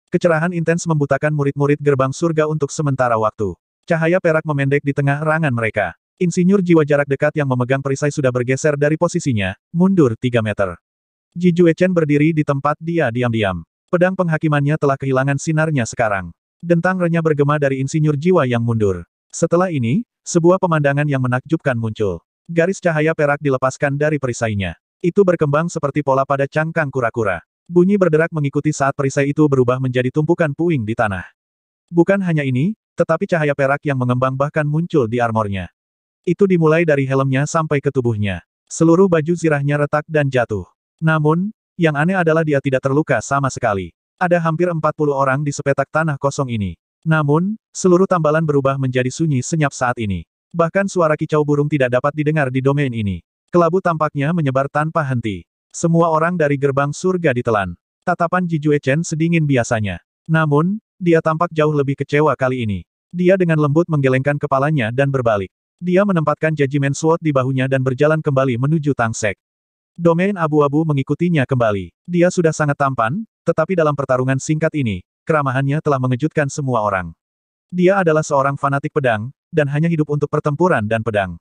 Kecerahan intens membutakan murid-murid gerbang surga untuk sementara waktu. Cahaya perak memendek di tengah rangan mereka. Insinyur jiwa jarak dekat yang memegang perisai sudah bergeser dari posisinya, mundur 3 meter. Ji Jue Chen berdiri di tempat dia diam-diam. Pedang penghakimannya telah kehilangan sinarnya sekarang. Dentang renyah bergema dari insinyur jiwa yang mundur. Setelah ini, sebuah pemandangan yang menakjubkan muncul. Garis cahaya perak dilepaskan dari perisainya. Itu berkembang seperti pola pada cangkang kura-kura. Bunyi berderak mengikuti saat perisai itu berubah menjadi tumpukan puing di tanah. Bukan hanya ini, tetapi cahaya perak yang mengembang bahkan muncul di armornya. Itu dimulai dari helmnya sampai ke tubuhnya. Seluruh baju zirahnya retak dan jatuh. Namun, yang aneh adalah dia tidak terluka sama sekali. Ada hampir 40 orang di sepetak tanah kosong ini. Namun, seluruh tambalan berubah menjadi sunyi senyap saat ini. Bahkan suara kicau burung tidak dapat didengar di domain ini. Kelabu tampaknya menyebar tanpa henti. Semua orang dari gerbang surga ditelan. Tatapan Jijue Chen sedingin biasanya. Namun, dia tampak jauh lebih kecewa kali ini. Dia dengan lembut menggelengkan kepalanya dan berbalik. Dia menempatkan Jajimen sword di bahunya dan berjalan kembali menuju Tang Sek. Domain abu-abu mengikutinya kembali. Dia sudah sangat tampan, tetapi dalam pertarungan singkat ini, keramahannya telah mengejutkan semua orang. Dia adalah seorang fanatik pedang, dan hanya hidup untuk pertempuran dan pedang.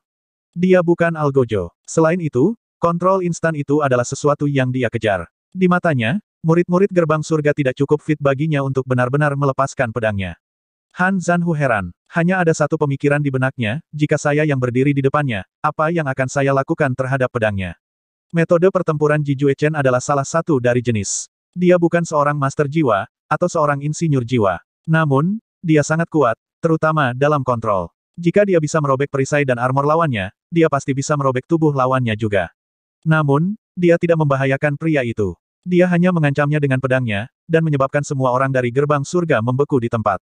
Dia bukan Algojo. Selain itu, kontrol instan itu adalah sesuatu yang dia kejar. Di matanya, murid-murid gerbang surga tidak cukup fit baginya untuk benar-benar melepaskan pedangnya. Han Zanhu heran. Hanya ada satu pemikiran di benaknya, jika saya yang berdiri di depannya, apa yang akan saya lakukan terhadap pedangnya. Metode pertempuran Ji Jijue Chen adalah salah satu dari jenis. Dia bukan seorang master jiwa, atau seorang insinyur jiwa. Namun, dia sangat kuat, terutama dalam kontrol. Jika dia bisa merobek perisai dan armor lawannya, dia pasti bisa merobek tubuh lawannya juga. Namun, dia tidak membahayakan pria itu. Dia hanya mengancamnya dengan pedangnya, dan menyebabkan semua orang dari gerbang surga membeku di tempat.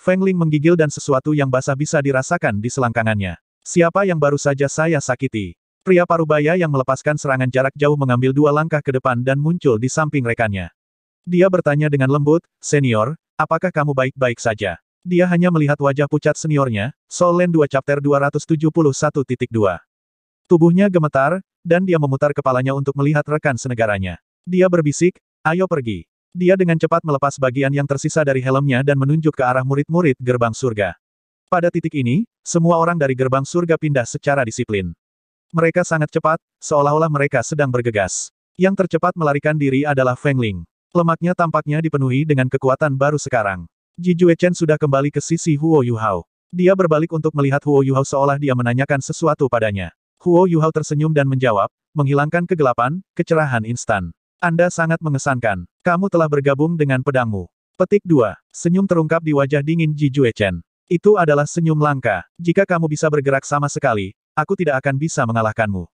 Feng Ling menggigil dan sesuatu yang basah bisa dirasakan di selangkangannya. Siapa yang baru saja saya sakiti? Pria parubaya yang melepaskan serangan jarak jauh mengambil dua langkah ke depan dan muncul di samping rekannya. Dia bertanya dengan lembut, Senior, apakah kamu baik-baik saja? Dia hanya melihat wajah pucat seniornya, Solen 2 Chapter 271.2. Tubuhnya gemetar, dan dia memutar kepalanya untuk melihat rekan senegaranya. Dia berbisik, ayo pergi. Dia dengan cepat melepas bagian yang tersisa dari helmnya dan menunjuk ke arah murid-murid gerbang surga. Pada titik ini, semua orang dari gerbang surga pindah secara disiplin. Mereka sangat cepat, seolah-olah mereka sedang bergegas. Yang tercepat melarikan diri adalah Feng Ling. Lemaknya tampaknya dipenuhi dengan kekuatan baru sekarang. Ji Chen sudah kembali ke sisi Huo Yuhao. Dia berbalik untuk melihat Huo Yuhao seolah dia menanyakan sesuatu padanya. Huo Yuhao tersenyum dan menjawab, menghilangkan kegelapan, kecerahan instan. Anda sangat mengesankan. Kamu telah bergabung dengan pedangmu. Petik 2. Senyum terungkap di wajah dingin Ji Chen. Itu adalah senyum langka. Jika kamu bisa bergerak sama sekali, Aku tidak akan bisa mengalahkanmu.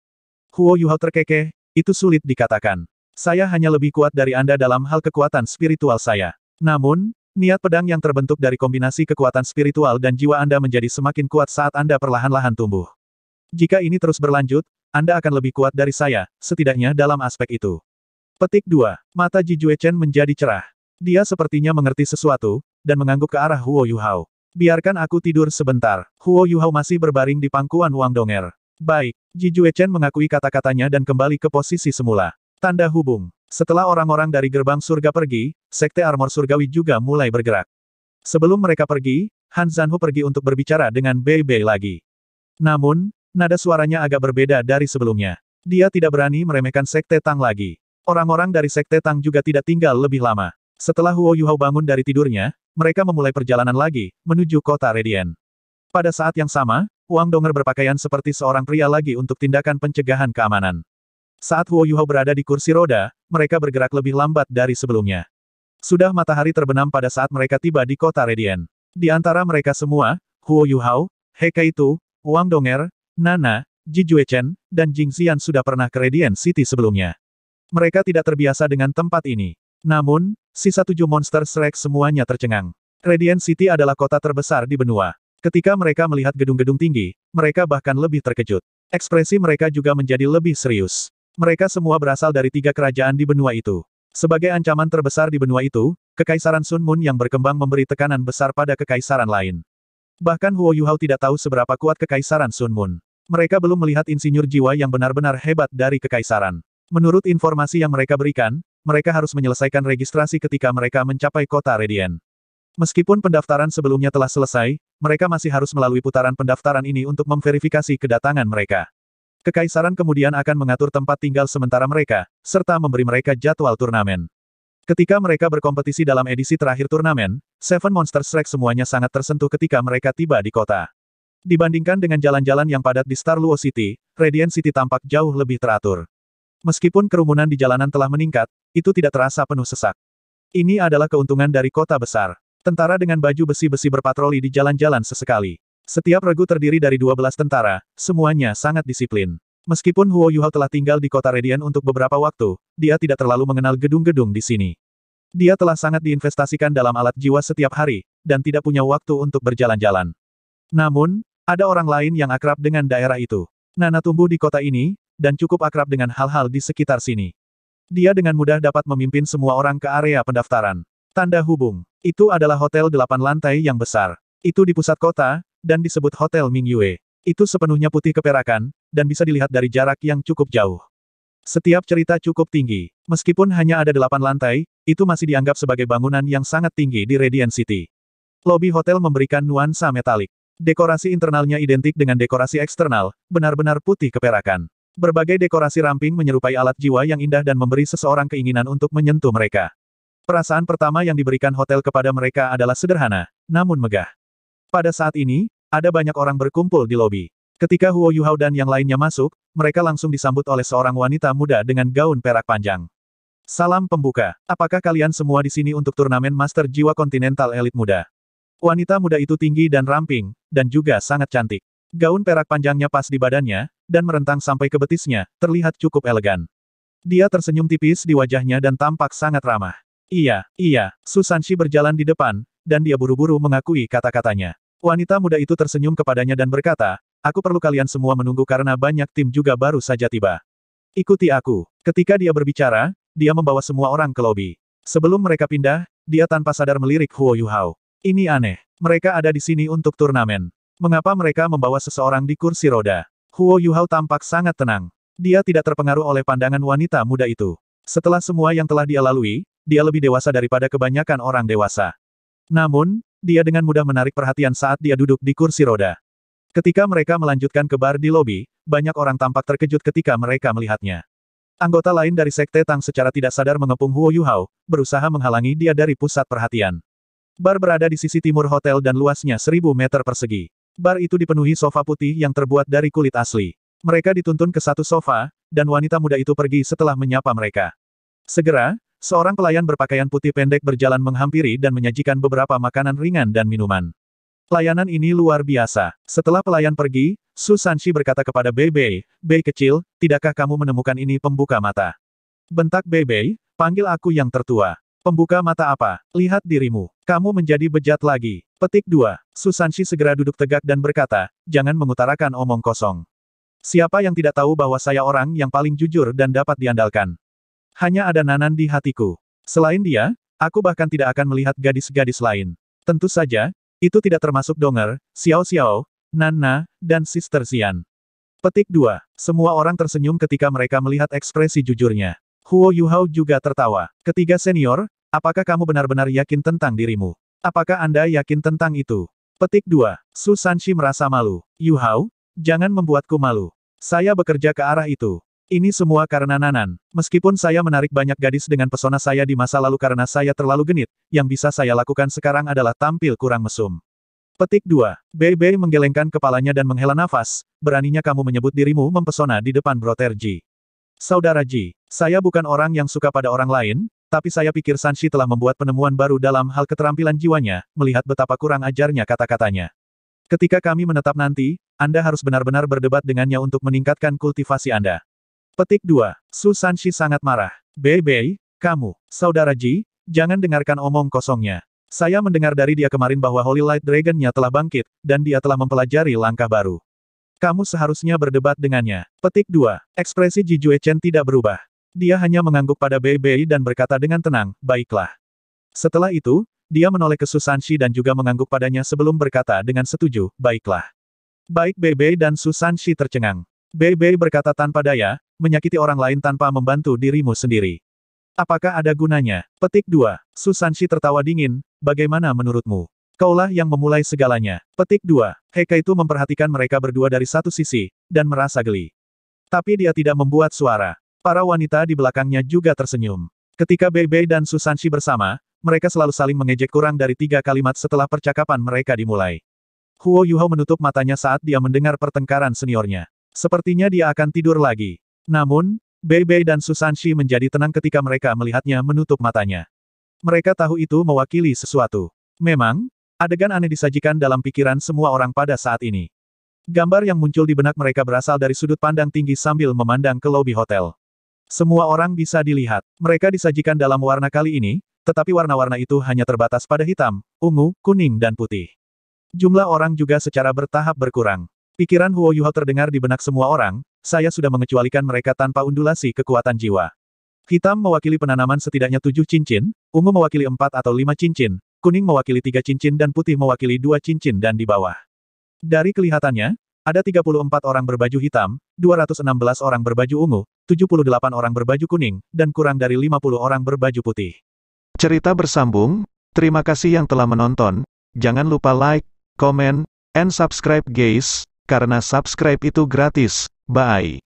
Huo Yuhao terkekeh, itu sulit dikatakan. Saya hanya lebih kuat dari Anda dalam hal kekuatan spiritual saya. Namun, niat pedang yang terbentuk dari kombinasi kekuatan spiritual dan jiwa Anda menjadi semakin kuat saat Anda perlahan-lahan tumbuh. Jika ini terus berlanjut, Anda akan lebih kuat dari saya, setidaknya dalam aspek itu. Petik 2. Mata Ji Jue Chen menjadi cerah. Dia sepertinya mengerti sesuatu, dan mengangguk ke arah Huo Yuhao. Biarkan aku tidur sebentar. Huo Yuhao masih berbaring di pangkuan Wang Donger. Baik. Ji Chen mengakui kata-katanya dan kembali ke posisi semula. Tanda hubung. Setelah orang-orang dari gerbang surga pergi, sekte armor surgawi juga mulai bergerak. Sebelum mereka pergi, Han Zanhu pergi untuk berbicara dengan Bei Bei lagi. Namun, nada suaranya agak berbeda dari sebelumnya. Dia tidak berani meremehkan sekte Tang lagi. Orang-orang dari sekte Tang juga tidak tinggal lebih lama. Setelah Huo Yuhao bangun dari tidurnya, mereka memulai perjalanan lagi, menuju kota Redian. Pada saat yang sama, Wang Donger berpakaian seperti seorang pria lagi untuk tindakan pencegahan keamanan. Saat Huo Yuhao berada di kursi roda, mereka bergerak lebih lambat dari sebelumnya. Sudah matahari terbenam pada saat mereka tiba di kota Redian. Di antara mereka semua, Huo Yuhao, He Kaitu, Wang Donger, Nana, Ji Juechen, dan Jing Xian sudah pernah ke Redian City sebelumnya. Mereka tidak terbiasa dengan tempat ini. Namun, sisa tujuh monster Shrek semuanya tercengang. Radiant City adalah kota terbesar di benua. Ketika mereka melihat gedung-gedung tinggi, mereka bahkan lebih terkejut. Ekspresi mereka juga menjadi lebih serius. Mereka semua berasal dari tiga kerajaan di benua itu. Sebagai ancaman terbesar di benua itu, Kekaisaran Sun Moon yang berkembang memberi tekanan besar pada kekaisaran lain. Bahkan Huo Yuhao tidak tahu seberapa kuat kekaisaran Sun Moon. Mereka belum melihat insinyur jiwa yang benar-benar hebat dari kekaisaran. Menurut informasi yang mereka berikan, mereka harus menyelesaikan registrasi ketika mereka mencapai kota Radian. Meskipun pendaftaran sebelumnya telah selesai, mereka masih harus melalui putaran pendaftaran ini untuk memverifikasi kedatangan mereka. Kekaisaran kemudian akan mengatur tempat tinggal sementara mereka, serta memberi mereka jadwal turnamen. Ketika mereka berkompetisi dalam edisi terakhir turnamen, Seven Monsters Strike semuanya sangat tersentuh ketika mereka tiba di kota. Dibandingkan dengan jalan-jalan yang padat di Star City, Radiant City tampak jauh lebih teratur. Meskipun kerumunan di jalanan telah meningkat, itu tidak terasa penuh sesak. Ini adalah keuntungan dari kota besar. Tentara dengan baju besi-besi berpatroli di jalan-jalan sesekali. Setiap regu terdiri dari 12 tentara, semuanya sangat disiplin. Meskipun Huo Yuhao telah tinggal di kota Redian untuk beberapa waktu, dia tidak terlalu mengenal gedung-gedung di sini. Dia telah sangat diinvestasikan dalam alat jiwa setiap hari, dan tidak punya waktu untuk berjalan-jalan. Namun, ada orang lain yang akrab dengan daerah itu. Nana tumbuh di kota ini, dan cukup akrab dengan hal-hal di sekitar sini. Dia dengan mudah dapat memimpin semua orang ke area pendaftaran. Tanda hubung. Itu adalah hotel delapan lantai yang besar. Itu di pusat kota, dan disebut Hotel Mingyue. Itu sepenuhnya putih keperakan, dan bisa dilihat dari jarak yang cukup jauh. Setiap cerita cukup tinggi. Meskipun hanya ada delapan lantai, itu masih dianggap sebagai bangunan yang sangat tinggi di Radiant City. Lobi hotel memberikan nuansa metalik. Dekorasi internalnya identik dengan dekorasi eksternal, benar-benar putih keperakan. Berbagai dekorasi ramping menyerupai alat jiwa yang indah dan memberi seseorang keinginan untuk menyentuh mereka. Perasaan pertama yang diberikan hotel kepada mereka adalah sederhana, namun megah. Pada saat ini, ada banyak orang berkumpul di lobi. Ketika Huo Yuhao dan yang lainnya masuk, mereka langsung disambut oleh seorang wanita muda dengan gaun perak panjang. Salam pembuka. Apakah kalian semua di sini untuk turnamen Master Jiwa Kontinental Elit Muda? Wanita muda itu tinggi dan ramping, dan juga sangat cantik. Gaun perak panjangnya pas di badannya, dan merentang sampai ke betisnya, terlihat cukup elegan. Dia tersenyum tipis di wajahnya dan tampak sangat ramah. Iya, iya, Susanshi berjalan di depan, dan dia buru-buru mengakui kata-katanya. Wanita muda itu tersenyum kepadanya dan berkata, aku perlu kalian semua menunggu karena banyak tim juga baru saja tiba. Ikuti aku. Ketika dia berbicara, dia membawa semua orang ke lobi. Sebelum mereka pindah, dia tanpa sadar melirik Huo Yuhao. Ini aneh. Mereka ada di sini untuk turnamen. Mengapa mereka membawa seseorang di kursi roda? Huo Yuhao tampak sangat tenang. Dia tidak terpengaruh oleh pandangan wanita muda itu. Setelah semua yang telah dia lalui, dia lebih dewasa daripada kebanyakan orang dewasa. Namun, dia dengan mudah menarik perhatian saat dia duduk di kursi roda. Ketika mereka melanjutkan ke bar di lobi, banyak orang tampak terkejut ketika mereka melihatnya. Anggota lain dari Sekte Tang secara tidak sadar mengepung Huo Yuhao, berusaha menghalangi dia dari pusat perhatian. Bar berada di sisi timur hotel dan luasnya seribu meter persegi. Bar itu dipenuhi sofa putih yang terbuat dari kulit asli. Mereka dituntun ke satu sofa, dan wanita muda itu pergi setelah menyapa mereka. Segera, seorang pelayan berpakaian putih pendek berjalan menghampiri dan menyajikan beberapa makanan ringan dan minuman. Pelayanan ini luar biasa. Setelah pelayan pergi, Su Sanshi berkata kepada Bei Bei kecil, tidakkah kamu menemukan ini pembuka mata? Bentak Bei Bei, panggil aku yang tertua. Pembuka mata apa? Lihat dirimu. Kamu menjadi bejat lagi. Petik 2. Susanshi segera duduk tegak dan berkata, jangan mengutarakan omong kosong. Siapa yang tidak tahu bahwa saya orang yang paling jujur dan dapat diandalkan? Hanya ada Nanan di hatiku. Selain dia, aku bahkan tidak akan melihat gadis-gadis lain. Tentu saja, itu tidak termasuk Donger, Xiao Xiao, Nana, dan Sister Xian. Petik 2. Semua orang tersenyum ketika mereka melihat ekspresi jujurnya. Huo Yuhao juga tertawa. Ketiga senior, Apakah kamu benar-benar yakin tentang dirimu? Apakah Anda yakin tentang itu? Petik 2. Su Sanshi merasa malu. Yu Hao, jangan membuatku malu. Saya bekerja ke arah itu. Ini semua karena Nanan. Meskipun saya menarik banyak gadis dengan pesona saya di masa lalu karena saya terlalu genit, yang bisa saya lakukan sekarang adalah tampil kurang mesum. Petik 2. Bei menggelengkan kepalanya dan menghela nafas, beraninya kamu menyebut dirimu mempesona di depan Broter Ji. Saudara Ji, saya bukan orang yang suka pada orang lain, tapi saya pikir Sanshi telah membuat penemuan baru dalam hal keterampilan jiwanya, melihat betapa kurang ajarnya kata-katanya. Ketika kami menetap nanti, Anda harus benar-benar berdebat dengannya untuk meningkatkan kultivasi Anda. Petik 2. Su Sanshi sangat marah. Bei Bei, kamu, Saudara Ji, jangan dengarkan omong kosongnya. Saya mendengar dari dia kemarin bahwa Holy Light Dragon-nya telah bangkit, dan dia telah mempelajari langkah baru. Kamu seharusnya berdebat dengannya. Petik 2. Ekspresi Ji Jue Chen tidak berubah. Dia hanya mengangguk pada Bei Bei dan berkata dengan tenang, baiklah. Setelah itu, dia menoleh ke Susanshi dan juga mengangguk padanya sebelum berkata dengan setuju, baiklah. Baik Bei Bei dan Susanshi tercengang. Bei Bei berkata tanpa daya, menyakiti orang lain tanpa membantu dirimu sendiri. Apakah ada gunanya? Petik 2. Susanshi tertawa dingin, bagaimana menurutmu? Kaulah yang memulai segalanya. Petik 2. Heka itu memperhatikan mereka berdua dari satu sisi, dan merasa geli. Tapi dia tidak membuat suara. Para wanita di belakangnya juga tersenyum. Ketika Bebe dan Susanshi bersama, mereka selalu saling mengejek kurang dari tiga kalimat setelah percakapan mereka dimulai. Huo Yuho menutup matanya saat dia mendengar pertengkaran seniornya. Sepertinya dia akan tidur lagi. Namun, Bebe dan Susanshi menjadi tenang ketika mereka melihatnya menutup matanya. Mereka tahu itu mewakili sesuatu. Memang, adegan aneh disajikan dalam pikiran semua orang pada saat ini. Gambar yang muncul di benak mereka berasal dari sudut pandang tinggi sambil memandang ke lobi hotel. Semua orang bisa dilihat. Mereka disajikan dalam warna kali ini, tetapi warna-warna itu hanya terbatas pada hitam, ungu, kuning dan putih. Jumlah orang juga secara bertahap berkurang. Pikiran Huo Yuhao terdengar di benak semua orang, saya sudah mengecualikan mereka tanpa undulasi kekuatan jiwa. Hitam mewakili penanaman setidaknya tujuh cincin, ungu mewakili empat atau lima cincin, kuning mewakili tiga cincin dan putih mewakili dua cincin dan di bawah. Dari kelihatannya, ada 34 orang berbaju hitam, 216 orang berbaju ungu, 78 orang berbaju kuning, dan kurang dari 50 orang berbaju putih. Cerita bersambung, terima kasih yang telah menonton, jangan lupa like, comment, and subscribe guys, karena subscribe itu gratis, bye.